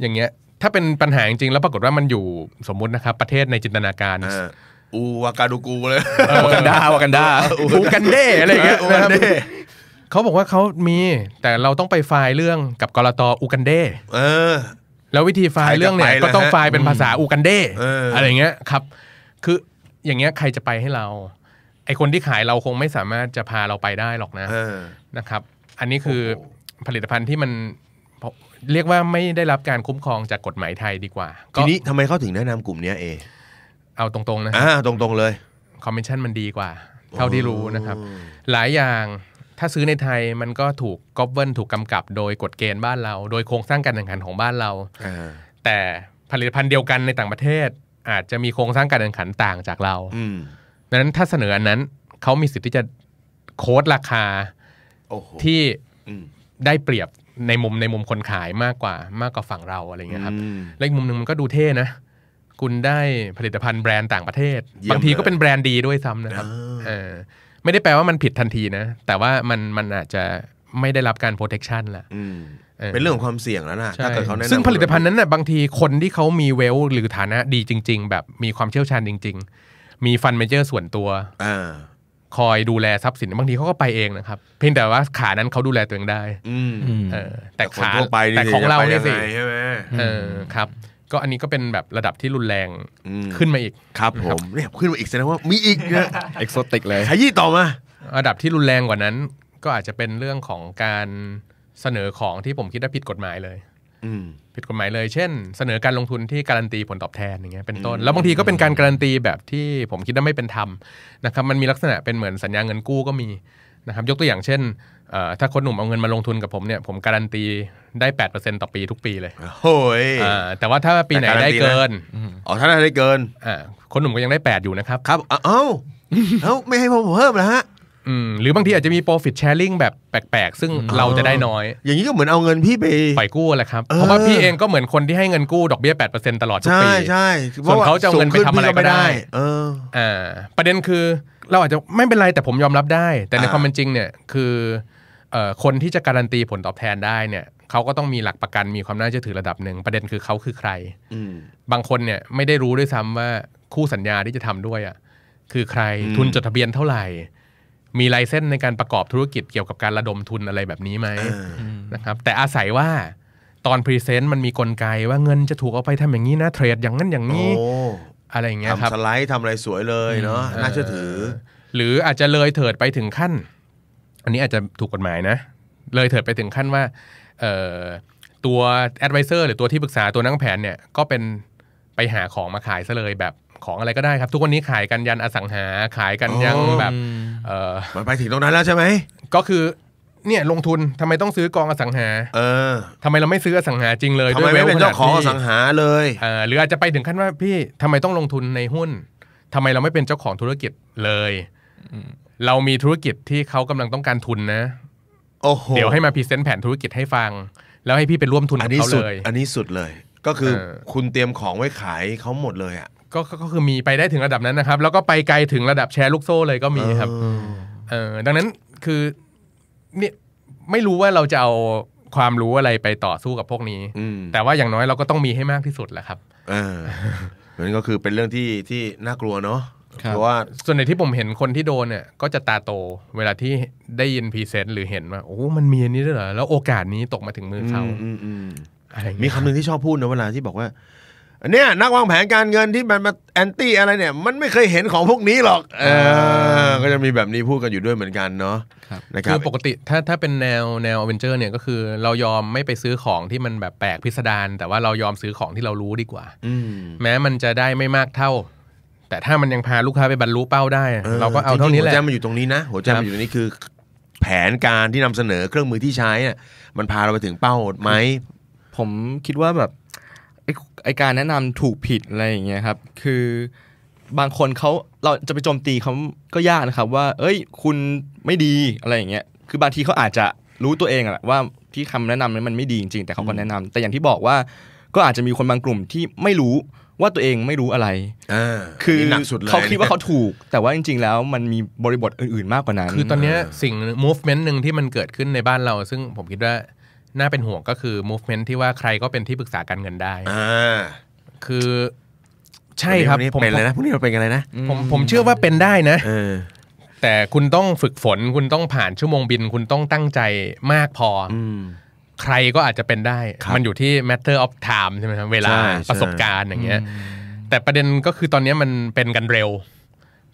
Speaker 3: อย่างเงี้ย ถ้าเป็นปัญหาจริงแล้วปรากฏว่ามันอยู่สมมุตินะครับ ประเทศในจินตนาการ อูวากาดูกู เลยวากันดาวากันดาอูกันเดอะไรเงี้ยเขาบอกว่าเขามีแต่เราต้องไปไฟล์เรื่องกับกรตออูกันเด เออแล้ววิธีไฟล์เรื่องเนี่ยก็ต้องไฟล์เป็นภาษาอูกันเดอะไรเงี้ยครับ คืออย่างเงี้ยใครจะไปให้เรา ไอคนที่ขายเราคงไม่สามารถจะพาเราไปได้หรอกนะนะครับ อันนี้คือผลิตภัณฑ์ที่มันเรียกว่าไม่ได้รับการคุ้มครองจากกฎหมายไทยดีกว่าทีนี้ทำไมเขาถึงแนะนำกลุ่มนี้เอเอาตรง ๆ นะอ่าตรงๆเลยคอมมิชชั่นมันดีกว่าเท่าที่รู้นะครับ หลายอย่างถ้าซื้อในไทยมันก็ถูกกอบเวิลถูกกำกับโดยกฎเกณฑ์บ้านเรา โดยโครงสร้างการแข่งขันของบ้านเราแต่ผลิตภัณฑ์เดียวกันในต่างประเทศ อาจจะมีโครงสร้างการแข่งขันต่างจากเราดังนั้นถ้าเสนออันนั้นเขามีสิทธิ์ที่จะโค้ดราคาที่ได้เปรียบในมุมในมุมคนขายมากกว่า มากกว่าฝั่งเราอะไรเงี้ยครับและอีกมุมหนึ่งมันก็ดูเท่นะ คุณได้ผลิตภัณฑ์แบรนด์ต่างประเทศบางทีก็เป็นแบรนด์ดีด้วยซ้ำนะครับไม่ได้แปลว่ามันผิดทันทีนะ แต่ว่ามันมันอาจจะไม่ได้รับการโปรเทคชันละเป็นเรื่องของความเสี่ยงแล้วนะ ถ้าเกิดเขาแนะนำซึ่งผลิตภัณฑ์นั้นน่ะบางทีคนที่เขามีเวลหรือฐานะดีจริงๆแบบมีความเชี่ยวชาญจริงๆ มีฟันเมเจอร์ส่วนตัวคอยดูแลทรัพย์สินบางทีเขาก็ไปเองนะครับ เพียงแต่ว่าขานั้นเขาดูแลตัวเองได้แต่ขาแต่ของเราเนี่ยสิใช่ไหมครับก็อันนี้ก็เป็นแบบระดับที่รุนแรงขึ้นมาอีกครับผมเนี่ยขึ้นมาอีกแสดงว่ามีอีกนะเอกโซติกเลยขยี้ต่อมาระดับที่รุนแรงกว่านั้น ก็อาจจะเป็นเรื่องของการเสนอของที่ผมคิดว่าผิดกฎหมายเลยผิดกฎหมายเลย เช่น เสนอการลงทุนที่การันตีผลตอบแทน อย่างเงี้ยเป็นต้นแล้วบางทีก็เป็นการการันตีแบบที่ผมคิดว่าไม่เป็นธรรมนะครับมันมีลักษณะเป็นเหมือนสัญญาเงินกู้ก็มีนะครับยกตัวอย่างเช่น ถ้าคนหนุ่มเอาเงินมาลงทุนกับผมเนี่ย ผมการันตี ได้แปดเปอร์เซ็นต่อปีทุกปีเลยโอ้ยแต่ว่าถ้าปีไหนได้เกินอ๋อ ถ้าได้เกินคนหนุ่มก็ยังได้แปดอยู่นะครับครับเอ้าเอ้าไม่ให้ผมเพิ่มนะฮะหรือบางทีอาจจะมี profit sharing แบบแปลกๆ ซึ่งเราจะได้น้อย อย่างนี้ก็เหมือนเอาเงินพี่ไปปล่อยกู้แหละครับเพราะว่าพี่เองก็เหมือนคนที่ให้เงินกู้ดอกเบี้ย8%ตลอดทุกปีใช่ใช่ส่วนเขาจะเอาเงินไปทำอะไรก็ได้ เออประเด็นคือเราอาจจะไม่เป็นไรแต่ผมยอมรับได้ แต่ในความเป็นจริง เนี่ยคือคนที่จะการันตีผลตอบแทนได้เนี่ยเขาก็ต้องมีหลักประกันมีความน่าเชื่อถือระดับหนึ่งประเด็นคือเขาคือใครบางคนเนี่ยไม่ได้รู้ด้วยซ้ำว่าคู่สัญญาที่จะทำด้วยอะ่ะคือใครทุนจดทะเบียนเท่าไหร่ มีลายเส้นในการประกอบธุรกิจเกี่ยวกับการระดมทุนอะไรแบบนี้ไหมนะครับ แต่อาศัยว่าตอนพรีเซนต์มันมีกลไกว่าเงินจะถูกเอาไปทำอย่างนี้นะเทรดอย่างนั้นอย่างนี้อะไรเงี้ยครับทำสไล
Speaker 2: ด์ทำอะไรสวยเลยเนาะน่าเชื่อถื
Speaker 3: อ หรืออาจจะเลยเถิดไปถึงขั้น อันนี้อาจจะถูกกฎหมายนะ เลยเถิดไปถึงขั้นว่าตัวแอดไวเซอร์หรือตัวที่ปรึกษาตัวนักแผนเนี่ย ก็เป็นไปหาของมาขายซะเลยแบบของอะไรก็ได้ครับ ทุกวันนี้ขายกันยันอสังหาขายกันยังแบบมันไปถึงตรงนั้นแล้วใช่ไหมก็คือเนี่ยลงทุนทำไมต้องซื้อกองอสังหา เออทำไมเราไม่ซื้ออสังหาจริงเลยทำไมไม่เป็นเจ้าของอสังหาเลยอ่าหรืออาจจะไปถึงขั้นว่าพี่ทำไมต้องลงทุนในหุ้น ทำไมเราไม่เป็นเจ้าของธุรกิจเลย เรามีธุรกิจที่เขากำลังต้องการทุนนะ โอ้โหเดี๋ยวให้มาพรีเซนต์แผนธุรกิจให้ฟัง แล้วให้พี่ไปร่วมทุนกับเขาเลยอันนี้ส
Speaker 2: ุดเลย ก็คือคุณเตรียมของไว้ขายเขาหมดเลยอ่ะ
Speaker 3: ก็ก็คือมีไปได้ถึงระดับนั้นนะครับแล้วก็ไปไกลถึงระดับแชร์ลูกโซ่เลยก็มีครับ เออดังนั้นคือเนี่ยไม่รู้ว่าเราจะเอาความรู้อะไรไปต่อสู้กับพวกนี้ แต่ว่าอย่างน้อยเราก็ต้องมีให้มากที่สุดแหละครับนั่น
Speaker 2: ก็คือเป็นเรื่องที่ท
Speaker 3: ี่น่ากลัวเนาะเพราะว่าส่วนใหญ่ที่ผมเห็นคนที่โดนเนี่ย ก็จะตาโตเวลาที่ได้ยินพรีเซนต์หรือเห็นว่าโอ้ มันมีอันนี้ด้วยเหรอแล้วโอกาสนี้ตกมาถึงมือเขา
Speaker 2: อะไรมีคำหนึ่งที่ชอบพูดนะเวลาที่บอกว่าอันนี้นักวางแผนการเงินที่มันมาแอนตี้อะไรเนี่ยมันไม่เคยเห็นของพวกนี้หรอก
Speaker 3: เออก็จะมีแบบนี้พูดกันอยู่ด้วยเหมือนกันเนาะครับนะครับือปกติถ้าถ้าเป็นแนวแนวเวนเจอร์เนี่ยก็คือ เรายอมไม่ไปซื้อของที่มันแบบแปลกพิสดารแต่ว่าเรายอมซื้อของที่เรารู้ดีกว่าแม้มันจะได้ไม่มากเท่า แต่ถ้ามันยังพาลูกค้าไปบรรลุเป้าได้เราก็เอาเท่านี้แหละหัวใจมัน
Speaker 2: อยู่ตรงนี้นะหัวใจมันอยู่ตรงนี้คือแผนการที่นำเสนอเครื่องมื
Speaker 4: อที่ใช้อ่ะมันพาเราไปถึงเป้าไหมผมคิดว่าแบบไอการแนะนำถูกผิดอะไรอย่างเงี้ยครับคือบางคนเขาเราจะไปโจมตีเขาก็ยากนะครับ ว่า เอ้ย คุณไม่ดีอะไรอย่างเงี้ยคือบางทีเขาอาจจะรู้ตัวเองแหละว่าที่คำแนะนำนี้มันไม่ดีจริงๆแต่เขาก็แนะนำ แต่อย่างที่บอกว่าก็อาจจะมีคนบางกลุ่มที่ไม่รู้ว่าตัวเองไม่รู้อะไรคือเขาคิดว่าเขาถูก แต่ว่าจริง ๆ แล้วมันมีบริบทอื่นๆมากกว่านั้นคือตอนนี้
Speaker 3: สิ่ง movement หนึ่งที่มันเกิดขึ้นในบ้านเราซึ่งผมคิดว่าน่าเป็นห่วงก็คือ movement ที่ว่าใครก็เป็นที่ปรึกษาการเงินได้ อ่า คือ ใช่ครับผมเป็นเลยนะพวกนี้เราเป็นกันเลยนะผมผมเชื่อว่าเป็นได้นะแต่คุณต้องฝึกฝน คุณต้องผ่านชั่วโมงบินคุณต้องตั้งใจมากพออใครก็อาจจะเป็นได้ มันอยู่ที่ matter of time ใช่ไหมครับเวลาประสบการณ์อย่างเงี้ยแต่ประเด็นก็คือตอนนี้มันเป็นกันเร็ว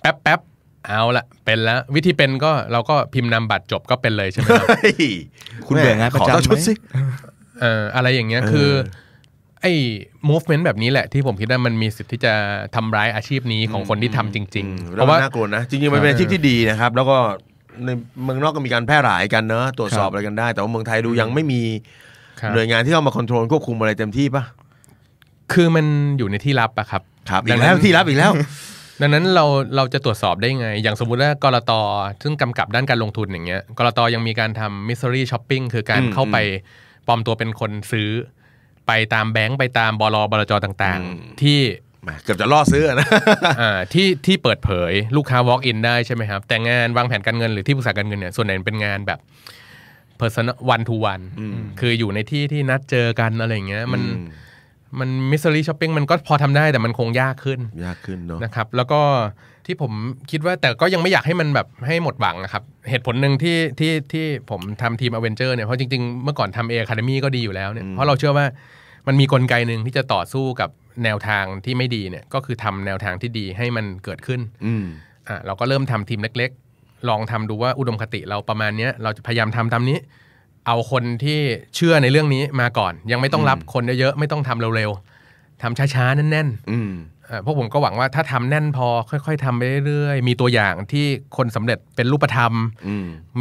Speaker 3: แป๊บแป๊บเอาละเป็นแล้ว วิธีเป็นก็เราก็พิมพ์นามบัตรจบก็เป็นเลยใช่ไหมครับคุณเบื่องานประจำไหมเอออะไรอย่างเงี้ยคือ ไอ้ movement แบบนี้แหละ ที่ผมคิดว่ามันมีสิทธิ์ที่จะทำร้ายอาชีพนี้ของคนที่ทำจริงๆเพราะว่าน่ากลัวนะ จริงๆ มันเป็นอาชีพที่ดีนะครับ แล้วก็ในเมืองนอกก็มีการแพร่หลายกันเนอะตรวจสอบอะไรกันได้ แต่ว่าเมืองไทยดูยังไม่มีหน่วยงานที่เข้ามาควบคุมควบคุมอะไรเต็มที่ปะคือมันอยู่ในที่ลับอะครับครับอีกแล้วที่ลับอีกแล้วดังนั้นเราเราจะตรวจสอบได้ไง อย่างสมมุติว่ากรตซึ่งกำกับด้านการลงทุนอย่างเงี้ยกรตยังมีการทำมิสซิรี่ช้อปปิ้งคือการเข้าไปปลอมตัวเป็นคนซื้อ ไปตามแบงก์ไปตามบลบลจต่างๆ ที่เกือบจะล่อซื้อนะที่ที่เปิดเผย ลูกค้า walk in ได้ใช่ไหมครับ แต่งานวางแผนการเงินหรือที่ปรึกษาการเงินเนี่ยส่วนใหญ่เป็นงานแบบ person one to one คืออยู่ในที่ที่นัดเจอกันอะไรเงี้ยมันมันมิสซิลี่ช้อปปิ้งมันก็พอทำได้แต่มันคงยากขึ้น ยากขึ้นเนาะนะครับ แล้วก็ที่ผมคิดว่าแต่ก็ยังไม่อยากให้มันแบบให้หมดหวังนะครับ เหตุผลหนึ่งที่ที่ที่ผมทำทีมอเวนเจอร์เนี่ยเพราะจริง ๆ เมื่อก่อนทำเอคาเดมี่ก็ดีอยู่แล้วเนี่ยเพราะเราเชื่อว่ามันมีกลไกหนึ่งที่จะต่อสู้กับแนวทางที่ไม่ดีเนี่ย ก็คือทำแนวทางที่ดีให้มันเกิดขึ้นอ่าเราก็เริ่มทำทีมเล็กๆ ลองทำดูว่าอุดมคติเราประมาณเนี้ยเราจะพยายามทำตามนี้เอาคนที่เชื่อในเรื่องนี้มาก่อน ยังไม่ต้องรับคนเยอะๆ ไม่ต้องทำเร็วๆทำช้าๆ แน่นๆพวกผมก็หวังว่าถ้าทำแน่นพอค่อยๆทำไปเรื่อยๆ มีตัวอย่างที่คนสำเร็จเป็นรูปธรรม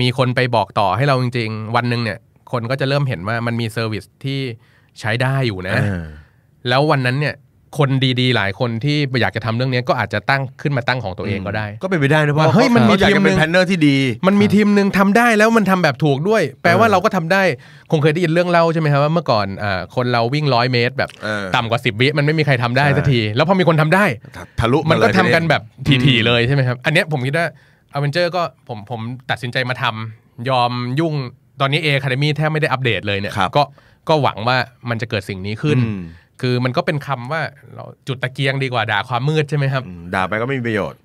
Speaker 3: มีคนไปบอกต่อให้เราจริงๆ วันหนึ่งเนี่ย คนก็จะเริ่มเห็นว่ามันมีเซอร์วิสที่ใช้ได้อยู่นะแล้ววันนั้นเนี่ยคนดีๆ หลายคนที่อยากจะทำเรื่องนี้ ก็อาจจะตั้งขึ้นมาตั้งของตัวเองก็ได้ ก็เป็นไปได้นะว่าเฮ้ยมันมีทีมหนึ่งเป็นแพนเนอร์ที่ดีมันมีทีมหนึ่งทำได้แล้วมันทำแบบถูกด้วย แปลว่าเราก็ทำได้ คงเคยได้ยินเรื่องเล่าใช่ไหมครับว่าเมื่อก่อนคนเราวิ่งร้อยเมตรแบบต่ำกว่าสิบวิมันไม่มีใครทำได้สักทีแล้วพอมีคนทำได้ทะลุมันก็ทำกันแบบทีๆเลยใช่ไหมครับอันนี้ผมคิดว่าอเวนเจอร์ก็ผมผมตัดสินใจมาทำ ยอมยุ่งตอนนี้เอคาเดมี่แทบไม่ได้อัปเดตเลยเนี่ยก็ก็หวังว่ามันจะเกิดสิ่งนี้ขึ้นคือมันก็เป็นคำว่าเราจุดตะเกียงดีกว่าด่าความมืด ใช่ไหมครับด่าไปก็ไม่มีประโยชน์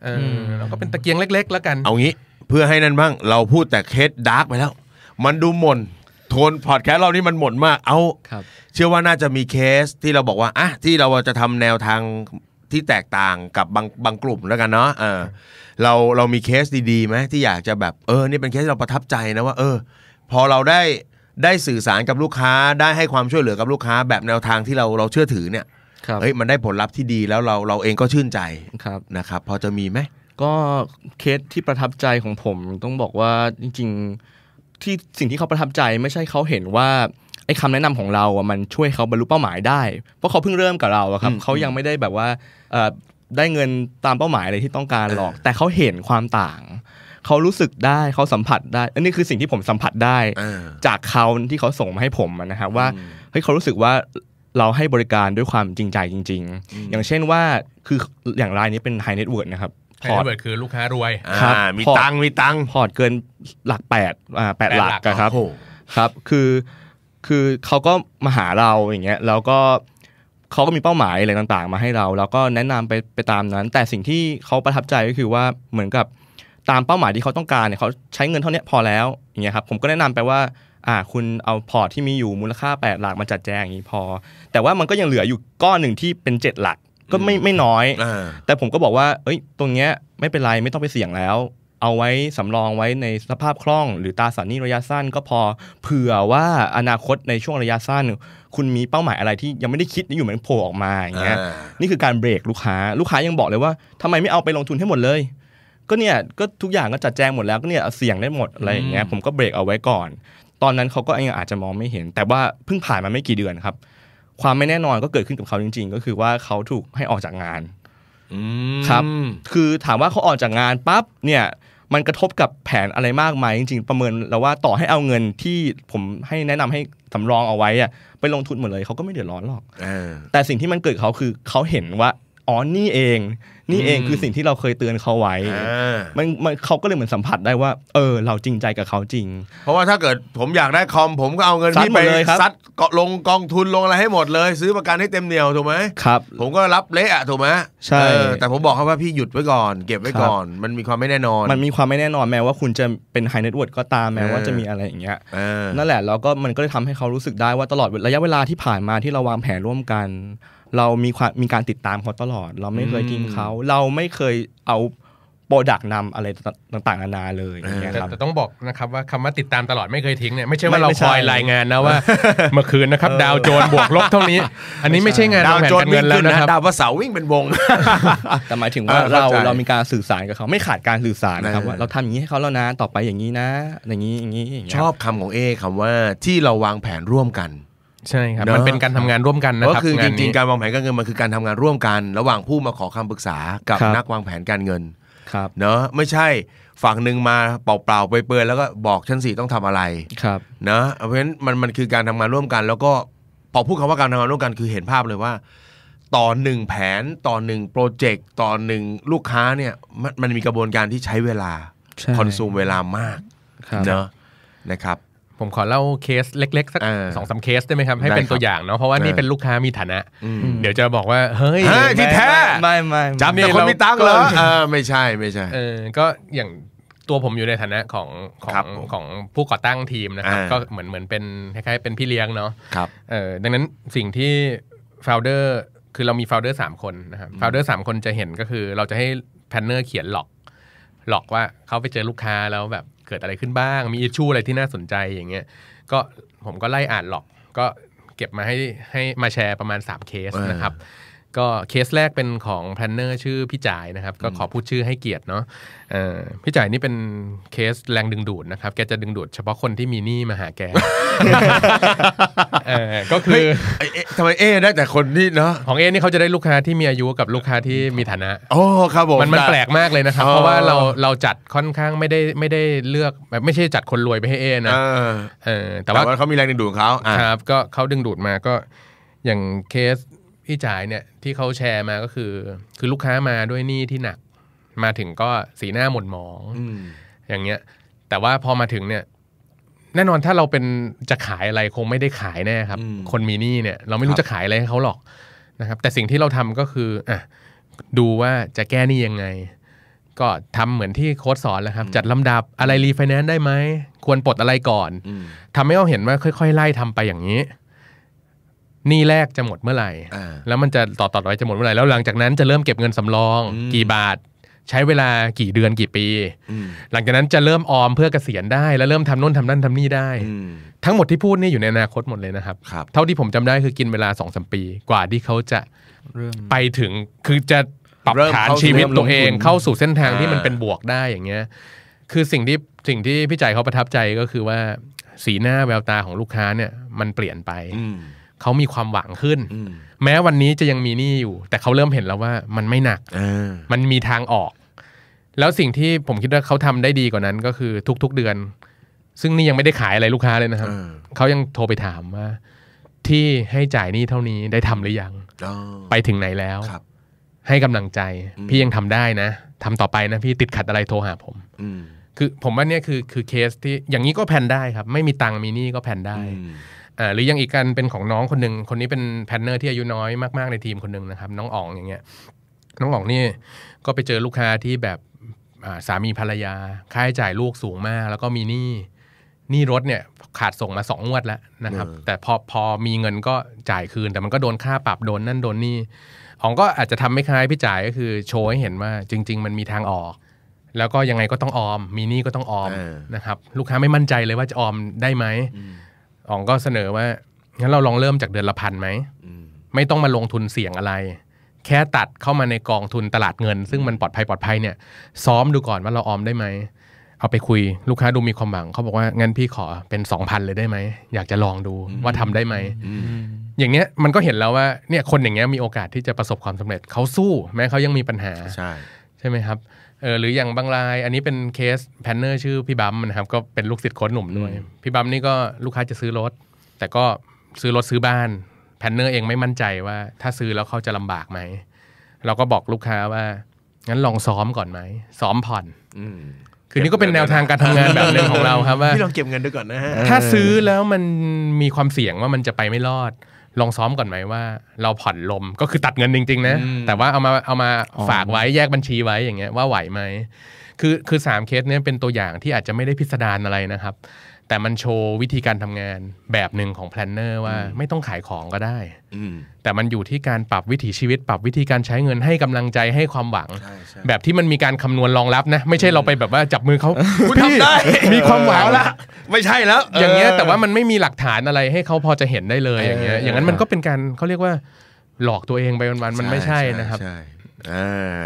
Speaker 3: เราก็เป็นตะเกียงเล็ก ๆ แล้วกัน เอางี้ เพื่อให้นั่นบ้างเราพูดแต่เคสดาร์กไปแล้ว มันดูหมน
Speaker 2: โทนพอดแคสต์เรานี่มันหมดมากเอาเชื่อว่าน่าจะมีเคสที่เราบอกว่าอ่ะที่เราจะทำแนวทางที่แตกต่างกับบางบางกลุ่มแล้วกันเนาะเออเราเรามีเคสดีๆไหมที่อยากจะแบบเออนี่เป็นเคสเราประทับใจนะว่า เออ พอเราได้ได้สื่อสารกับลูกค้าได้ให้ความช่วยเหลือกับลูกค้า แบบแนวทางที่เราเราเชื่อถือเนี่ย
Speaker 4: เฮ้ยมันได้ผลลัพธ์ที่ดีแล้วเราเราเองก็ชื่นใจนะครับพอจะมีไหมก็เคสที่ประทับใจของผม ต้องบอกว่าจริง ๆที่สิ่งที่เขาประทับใจไม่ใช่เขาเห็นว่าไอ้คำแนะนำของเราอ่ะมันช่วยเขาบรรลุเป้าหมายได้ เพราะเขาเพิ่งเริ่มกับเราครับเขายังไม่ได้แบบว่าได้เงินตามเป้าหมายอะไรที่ต้องการหรอก แต่เขาเห็นความต่างเขารู้สึกได้เขาสัมผัสได้ อันนี้คือสิ่งที่ผมสัมผัสได้จากเขาที่เขาส่งมาให้ผมนะครับว่าเฮ้ยเขารู้สึกว่าเราให้บริการด้วยความจริงใจจริง ๆ อย่างเช่นว่าคืออย่างรายนี้เป็นไฮเน็ตเวิร์ดนะครับพอร์ตคือลูกค้ารวยมีตังมีตังพอร์ตเกินหลักแปดแปดหลักครับครับคือคือเขาก็มาหาเราอย่างเงี้ยแล้วก็เขาก็มีเป้าหมายอะไรต่าง ๆ มาให้เราแล้วก็แนะนำไปไปตามนั้น แต่สิ่งที่เขาประทับใจก็คือว่าเหมือนกับตามเป้าหมายที่เขาต้องการเนี่ยเขาใช้เงินเท่านี้พอแล้วอย่างเงี้ยครับผมก็แนะนำไปว่าอ่า คุณเอาพอร์ตที่มีอยู่มูลค่า 8 หลักมาจัดแจงอย่างนี้พอ แต่ว่ามันก็ยังเหลืออยู่ก้อนหนึ่งที่เป็น 7 หลัก ก็ไม่ไม่น้อย แต่ผมก็บอกว่าเอ้ย ตรงเนี้ยไม่เป็นไรไม่ต้องไปเสี่ยงแล้ว เอาไว้สำรองไว้ในสภาพคล่องหรือตาสารนี้ระยะสั้น ก็พอเผื่อว่าอนาคตในช่วงระยะสั้น คุณมีเป้าหมายอะไรที่ยังไม่ได้คิดอยู่มันโผล่ออกมาอย่างเงี้ยนี่คือการเบรกลูกค้าลูกค้ายังบอกเลยว่าทำไมไม่เอาไปลงทุนให้หมดเลยก็เนี่ยก็ทุกอย่างก็จัดแจงหมดแล้วก็เนี่ย เสี่ยงได้หมดอะไรอย่างเงี้ยผมก็เบรกเอาไว้ก่อน ตอนนั้นเขาก็ยังอาจจะมองไม่เห็น แต่ว่าเพิ่งผ่านมาไม่กี่เดือนครับ ความไม่แน่นอนก็เกิดขึ้นกับเขาจริง ๆ ก็คือว่าเขาถูกให้ออกจากงานครับคือถามว่าเขาออกจากงานปั๊บเนี่ยมันกระทบกับแผนอะไรมากไหมจริงๆประเมินแล้วว่าต่อให้เอาเงินที่ผมให้แนะนำให้สำรองเอาไว้อะไปลงทุนหมดเลยเขาก็ไม่เดือดร้อนหรอกแต่สิ่งที่มันเกิดเขาคือเขาเห็นว่าอ๋อนี่เองนี่เองคือสิ่งที่เราเคยเตือนเขาไว้มันมันเขาก็เลยเหมือนสัมผัสได้ว่า เออ เราจริงใจกับเขาจริง เพราะว่าถ้าเกิดผมอยากได้
Speaker 2: คอม ผมก็เอาเงินที่ไปซัดเกาะลงกองทุนลงอะไรให้หมดเลย ซื้อประกันให้เต็มเหนียวถูกไหมครับ ผมก็รับเละอะถูกไหมใช่แต่ผมบอกเขาว่าพี่หยุดไว้ก่อนเก็บไว้ก่อน มันมีความไม่แน่นอน มัน
Speaker 4: มีความไม่แน่นอนแม้ว่าคุณจะเป็นไฮเน็ตเวิร์ดก็ตามแม้ว่าจะมีอะไรอย่างเงี้ยนั่นแหละแล้วก็มันก็ได้ทำให้เขารู้สึกได้ว่าตลอดระยะเวลาที่ผ่านมาที่เราวางแผนร่วมกันเรามีความมีการติดตามเขาตลอด เราไม่เคยทิ้งเขา เราไม่เคยเอาโปรดักนำอะไรต่างๆนานาเลยนะครับแต่
Speaker 3: ต้องบอกนะครับว่าคำว่าติดตามตลอดไม่เคยทิ้งเนี่ยไม่ใช่ว่าเราคอยรายงานนะว่า เมื่อคืนนะครับดาวโจนบวกลบเท่านี้ อันนี้ไม่ใช่งานดาวโจนเงินแล้วนะดาว
Speaker 2: ว่าเสาวิ่งเป็นวง
Speaker 3: แต่หมายถึงว่าเราเรามีการสื่อสารกับเขาไม่ขาดก
Speaker 4: ารสื่อสารนะครับว่าเราทำอย่างนี้ให้เขาแล้วนะต่อไปอย่างนี้นะ อย่างนี้อย่างนี้ชอบคำของเอคำว่าที่เราวางแผนร่วมกัน
Speaker 3: ใช่ครับมันเป็นการทำงานร่วมกันนะครับก็คือจริงๆการ
Speaker 4: วางแผนการเงิ
Speaker 2: นมันคือการทำงานร่วมกัน ระหว่างผู้มาขอคำปรึกษากับนักวางแผนการเงินครับเนอะไม่ใช่ฝั่งหนึ่งมาเปล่าๆไปเปิดยแล้วก็บอกชั้นสี่ต้องทำอะไรครับเนอะเพราะฉะนั้นมันมันคือการทำงานร่วมกัน แล้วก็พอพูดคำว่าการทำงานร่วมกันคือเห็นภาพเลยว่า ต่อหนึ่งแผนต่อหนึ่งโปรเจกต์ต่อหนึ่งลูกค้าเนี่ยมันมันมีกระบวนการที่ใช้เวลา คอนซูมเวลามา
Speaker 3: กเนอะนะครับผมขอเล่าเคสเล็ก ๆสักสองสาเคสได้ไหมครับให้เป็นตัวอย่างเนาะเพราะว่านี่เป็นลูกค้ามีฐานะ เดี๋ยวจะบอกว่า เฮ้ยที่แท้ไม
Speaker 4: ่ไม่จำแต่คนมีตังค์เหรอ
Speaker 3: ไม่ใช่ไม่ใช่ก็อย่างตัวผมอยู่ในฐานะของของของผู้ก่อตั้งทีมนะครับ ก็เหมือนเหมือนเป็นคล้ายๆเป็นพี่เลี้ยงเนาะครับเออดังนั้นสิ่งที่โฟลเดอร์คือเรามีโฟลเดอร์สามคนนะครับโฟลเดอร์สามคนจะเห็นก็คือเราจะให้แพนเนอร์เขียนหลอกหลอกว่าเขาไปเจอลูกค้าแล้วแบบเกิดอะไรขึ้นบ้าง มีอิชชูอะไรที่น่าสนใจอย่างเงี้ย ก็ผมก็ไล่อ่านหรอก ก็เก็บมาให้ให้มาแชร์ประมาณ 3 เคสนะครับก็เคสแรกเป็นของแพลนเนอร์ชื่อพี่จ่ายนะครับก็ขอพูดชื่อให้เกียรติเนาะพี่จ่ายนี่เป็นเคสแรงดึงดูดนะครับ แกจะดึงดูดเฉพาะคนที่มีหนี้มาหาแกก็คือทำไมเอได้แต่คนนี้เนาะของเอ นี่เขาจะได้ลูกค้าที่มีอายุกับลูกค้าที่มีฐานะ โอ้ครับผมมันมันแปลกมากเลยนะครับเพราะว่าเราเราจัดค่อนข้างไม่ได้ไม่ได้เลือกแบบไม่ใช่จัดคนรวยไปให้เอนะแต่ว่าเขามีแรงดึงดูดเขาครับก็เขาดึงดูดมาก็อย่างเคสพี่จ่ายเนี่ยที่เขาแชร์มาก็คือ คือลูกค้ามาด้วยหนี้ที่หนัก มาถึงก็สีหน้าหมดหมองอย่างเงี้ย แต่ว่าพอมาถึงเนี่ย แน่นอนถ้าเราเป็นจะขายอะไรคงไม่ได้ขายแน่ครับ คนมีหนี้เนี่ย เราไม่รู้จะขายอะไรให้เขาหรอกนะครับ แต่สิ่งที่เราทำก็คืออ่ะดูว่าจะแก้หนี้ยังไง ก็ทำเหมือนที่โค้ดสอนแหละครับ จัดลำดับอะไรรีไฟแนนซ์ได้ไหมควรปลดอะไรก่อนทำให้เราเห็นว่า ค่อย ๆ ไล่ทำไปอย่างนี้หนี้แรกจะหมดเมื่อไหร่ แล้วมันจะต่อต่อไปจะหมดเมื่อไหร่ แล้วหลังจากนั้นจะเริ่มเก็บเงินสำรองกี่บาท ใช้เวลากี่เดือนกี่ปี หลังจากนั้นจะเริ่มออมเพื่อเกษียณได้ แล้วเริ่มทำนู่นทำนั่นทำนี่ได้ ทั้งหมดที่พูดนี่อยู่ในอนาคตหมดเลยนะครับ เท่าที่ผมจำได้คือกินเวลาสองสมปี กว่าที่เขาจะไปถึงคือจะ ปรับฐานชีวิตตัวเองเข้าสู่เส้นทางที่มันเป็นบวกได้อย่างเงี้ย คือสิ่งที่สิ่งที่พี่ใจเขาประทับใจก็คือว่าสีหน้าแววตาของลูกค้าเนี่ยมันเปลี่ยนไปเขามีความหวังขึ้น แม้วันนี้จะยังมีหนี้อยู่ แต่เขาเริ่มเห็นแล้วว่ามันไม่หนักมันมีทางออก แล้วสิ่งที่ผมคิดว่าเขาทำได้ดีกว่านั้น ก็คือทุก ๆเดือน ซึ่งนี่ยังไม่ได้ขายอะไรลูกค้าเลยนะครับเขายังโทรไปถามว่าที่ให้จ่ายหนี้เท่านี้ได้ทำหรือยังไปถึงไหนแล้วให้กำลังใจ พี่ยังทำได้นะทำต่อไปนะ พี่ติดขัดอะไรโทรหาผมคือผมว่านี่คือคือเคสที่อย่างนี้ก็แผ่นได้ครับ ไม่มีตังมีหนี้ก็แผ่นได้หรือยังอีกกันเป็นของน้องคนหนึ่งคนนี้เป็นแพนเนอร์ที่อายุน้อยมากๆในทีมคนหนึ่งนะครับ น้องอ๋องอย่างเงี้ย น้องอ๋องนี่ก็ไปเจอลูกค้าที่แบบสามีภรรยาค่าใช้จ่ายลูกสูงมาก แล้วก็มีหนี้หนี้รถเนี่ย ขาดส่งมาสองงวดแล้วนะครับ แต่พอพอมีเงินก็จ่ายคืน แต่มันก็โดนค่าปรับโดนนั่นโดนนี่อ๋องก็อาจจะทำไม่คล้ายพี่จ่ายก็คือ โชว์ให้เห็นว่าจริง ๆ มันมีทางออก แล้วก็ยังไงก็ต้องออมมีหนี้ก็ต้องออมนะครับ ลูกค้าไม่มั่นใจเลยว่าจะออมได้ไหมมอ๋องก็เสนอว่างั้นเราลองเริ่มจากเดือนละพันไหมไม่ต้องมาลงทุนเสี่ยงอะไร แค่ตัดเข้ามาในกองทุนตลาดเงิน ซึ่งมันปลอดภัยปลอดภัยเนี่ยซ้อมดูก่อนว่าเราออมได้ไหมเอาไปคุย ลูกค้าดูมีความหวังเขาบอกว่างั้นพี่ขอเป็นสองพันเลยได้ไหมอยากจะลองดูว่าทำได้ไหมอย่างเงี้ยมันก็เห็นแล้วว่าเนี่ยคนอย่างเงี้ยมีโอกาสที่จะประสบความสำเร็จเขาสู้แม้เขายังมีปัญหาใช่ใช่ไหมครับเออหรืออย่างบางรายอันนี้เป็นเคสแพนเนอร์ชื่อพี่บัมนะครับก็เป็นลูกศิษย์โค้ชหนุ่มด้วยพี่บัมนี่ก็ลูกค้าจะซื้อรถ แต่ก็ซื้อรถซื้อบ้าน แพนเนอร์เองไม่มั่นใจว่า ถ้าซื้อแล้วเขาจะลำบากไหมเราก็บอกลูกค้าว่างั้นลองซ้อมก่อนไหมซ้อมผ่อนคือนี่ก็เป็นแนวทางการทำงานแบบหนึ่งของเราครับว่าพี่ลองเก็บเงินดูก่อนนะฮะถ้าซื้อแล้วมันมีความเสี่ยงว่ามันจะไปไม่รอดลองซ้อมก่อนไหมว่าเราผ่อนลมก็คือตัดเงินจริง ๆนะ แต่ว่าเอามาเอามาฝากไว้แยกบัญชีไว้อย่างเงี้ยว่าไหวไหม คือคือสามเคสเนี้ยเป็นตัวอย่างที่อาจจะไม่ได้พิสดารอะไรนะครับแต่มันโชว์วิธีการทำงานแบบหนึ่งของแพลนเนอร์ว่าไม่ต้องขายของก็ได้แต่มันอยู่ที่การปรับวิถีชีวิตปรับวิธีการใช้เงินให้กำลังใจให้ความหวัง แบบที่มันมีการคำนวณรองรับนะไม่ใช่เราไปแบบว่าจับมือเขาคุณทำได้มีความหวังละไม่ใช่แล้ว อย่างเงี้ยแต่ว่ามันไม่มีหลักฐานอะไรให้เขาพอจะเห็นได้เลยอย่างเงี้ยอย่างนั้นมันก็เป็นการเขาเรียกว่าหลอกตัวเองไปวันวันมันไม่ใช่นะครับ
Speaker 2: อ่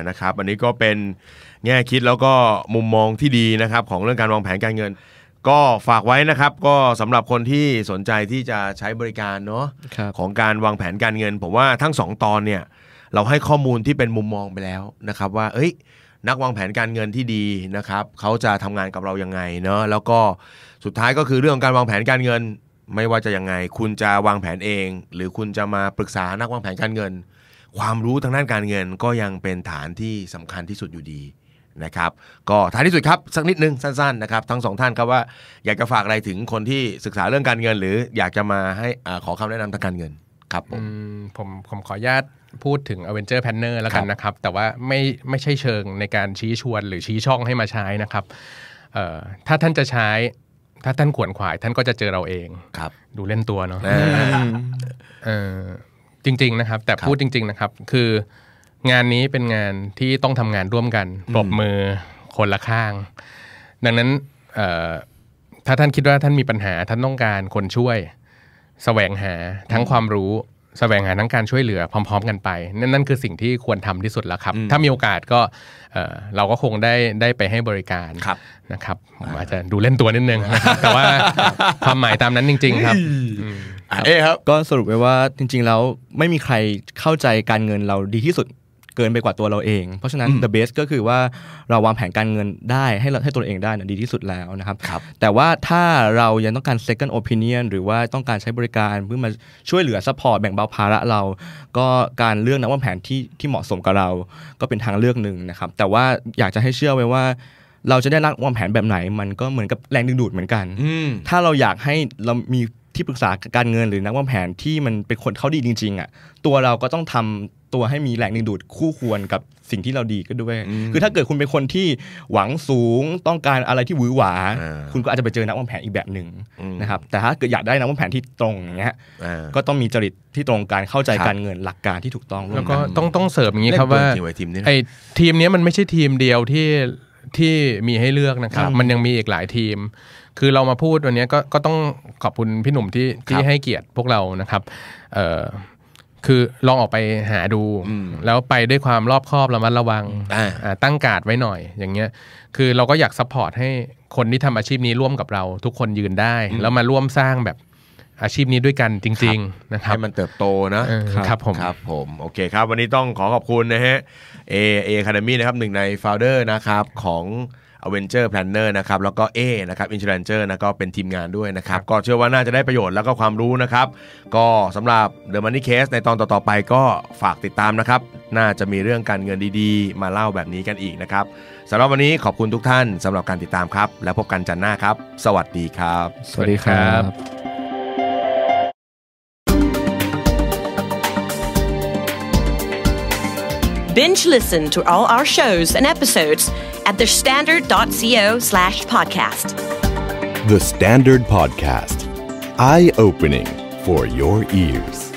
Speaker 2: นะครับ อันนี้ก็เป็นแง่คิดแล้วก็มุมมองที่ดีนะครับของเรื่องการวางแผนการเงินก็ฝากไว้นะครับก็สำหรับคนที่สนใจที่จะใช้บริการเนาะของการวางแผนการเงินผมว่าทั้งสองตอนเนี่ยเราให้ข้อมูลที่เป็นมุมมองไปแล้วนะครับว่าเอ้ย นักวางแผนการเงินที่ดีนะครับเขาจะทำงานกับเรายังไงเนาะแล้วก็สุดท้ายก็คือเรื่องการวางแผนการเงินไม่ว่าจะยังไง คุณจะวางแผนเอง หรือคุณจะมาปรึกษานักวางแผนการเงิน ความรู้ทางด้านการเงิน ก็ยังเป็นฐานที่สำคัญที่สุดอยู่ดีนะครับก็ท้ายที่สุดครับสักนิดนึงสั้นๆนะครับทั้งสองท่านครับว่าอยากจะฝากอะไรถึงคนที่ศึกษาเรื่องการเงิ
Speaker 3: น หรืออยากจะมาให้อขอคำแนะนำทางการเงิน ครับผมผมผมขออนุญาตพูดถึง a v e n g e r p a n n e r แล้วกันนะครับ แต่ว่าไม่ไม่ใช่เชิงในการชี้ชวนหรือชี้ช่องให้มาใช้นะครับถ้าท่านจะใช้ ถ้าท่านขวนขวาย ท่านก็จะเจอเราเองครับ ดูเล่นตัวเนาะจริงๆนะครับ แต่พูดจริง ๆ นะครับ คืองานนี้เป็นงานที่ต้องทำงานร่วมกันปรบมือคนละข้าง ดังนั้นถ้าท่านคิดว่าท่านมีปัญหาท่านต้องการคนช่วยสแสวงหาทั้งความรู้สแสวงหาทั้งการช่วยเหลือพร้อม ๆ กันไป นั่นนั่นคือสิ่งที่ควรทำที่สุดแล้วครับ ถ้ามีโอกาสก็เราก็คงได้ได้ไปให้บริการรนะครับผมอาจจะดูเล่นตัวนิดนึงนะครับ แต่ว่าความหมายตามนั้นจ
Speaker 4: ริง ๆ ครับเอ๊ครับก็สรุปไว้ว่าจริงๆแล้วไม่มีใครเข้าใจการเงินเราดีที่สุดเกินไปกว่าตัวเราเอง เพราะฉะนั้น the best ก็คือว่าเราวางแผนการเงินได้ ให้ให้ตัวเองได้นะดีที่สุดแล้วนะครับรบแต่ว่าถ้าเรายังต้องการ second opinion หรือว่าต้องการใช้บริการเพื่อมาช่วยเหลือ support แบ่งเบาภาระเรา ก็การเลือกนักวางแผนที่ที่เหมาะสมกับเราก็เป็นทางเลือกหนึ่งนะครับ แต่ว่าอยากจะให้เชื่อไว้ว่า เราจะได้นักวางแผนแบบไหน มันก็เหมือนกับแรงดึงดูดเหมือนกันถ้าเราอยากให้เรามีที่ปรึกษาการเงินหรือนักวางแผนที่มันเป็นคนเขาดีจริงๆอ่ะตัวเราก็ต้องทำตัวให้มีแรงดึงดูดคู่ควรกับสิ่งที่เราดีก็ด้วย คือถ้าเกิดคุณเป็นคนที่หวังสูง ต้องการอะไรที่หวือหวาคุณก็อาจจะไปเจอนักวางแผนอีกแบบหนึ่งนะครับ แต่ถ้าเกิดอยากได้นักวางแผนที่ตรงอย่างเงี้ยก็ต้องมีจริตที่ตรงการเข้าใจการเงินหลักการที่ถูกต้อง แล้วก็ต้อง
Speaker 3: ต้องเสริมอย่างนี้ครับว่าไอ้ทีมนี้มันไม่ใช่ทีมเดียวที่ที่มีให้เลือกนะครับ มันยังมีอีกหลายทีมคือเรามาพูดวันนี้ก็ก็ต้องขอบคุณพี่หนุ่มที่ที่ให้เกียรติพวกเรานะครับเออคือลองออกไปหาดู แล้วไปด้วยความรอบคอบระมัดระวังตั้งการ์ดไว้หน่อย อย่างเงี้ย คือเราก็อยากซัพพอร์ตให้คนที่ทำอาชีพนี้ร่วมกับเรา ทุกคนยืนได้ แล้วมาร่วมสร้างแบบอาชีพนี้ด้วยกันจริง ๆ นะครับให้มันเติบโตนะครับผมครับผมโอเคครับ
Speaker 2: วันนี้ต้องขอขอบคุณนะฮะเอเอคาเดมี่นะครับหนึ่งในโฟลเดอร์นะครับของ Avenger Planner นะครับแล้วก็ A นะครับ Insuranger นะก็เป็นทีมงานด้วยนะครับก็เชื่อว่าน่าจะได้ประโยชน์แล้วก็ความรู้นะครับ ก็สำหรับ The Money Case ในตอนต่อๆไปก็ฝากติดตามนะครับน่าจะมีเรื่องการเงินดีๆ มาเล่าแบบนี้กันอีกนะครับสำหรับวันนี้ขอบคุณทุกท่านสำหรับการติดตามครับแล้วพบกันจันทร์หน้าครับ สวัสดีครับ สวัสดีครับ
Speaker 4: binge listen to all our shows and episodes at thestandard.co slash podcast.
Speaker 1: The Standard Podcast, eye opening for your ears.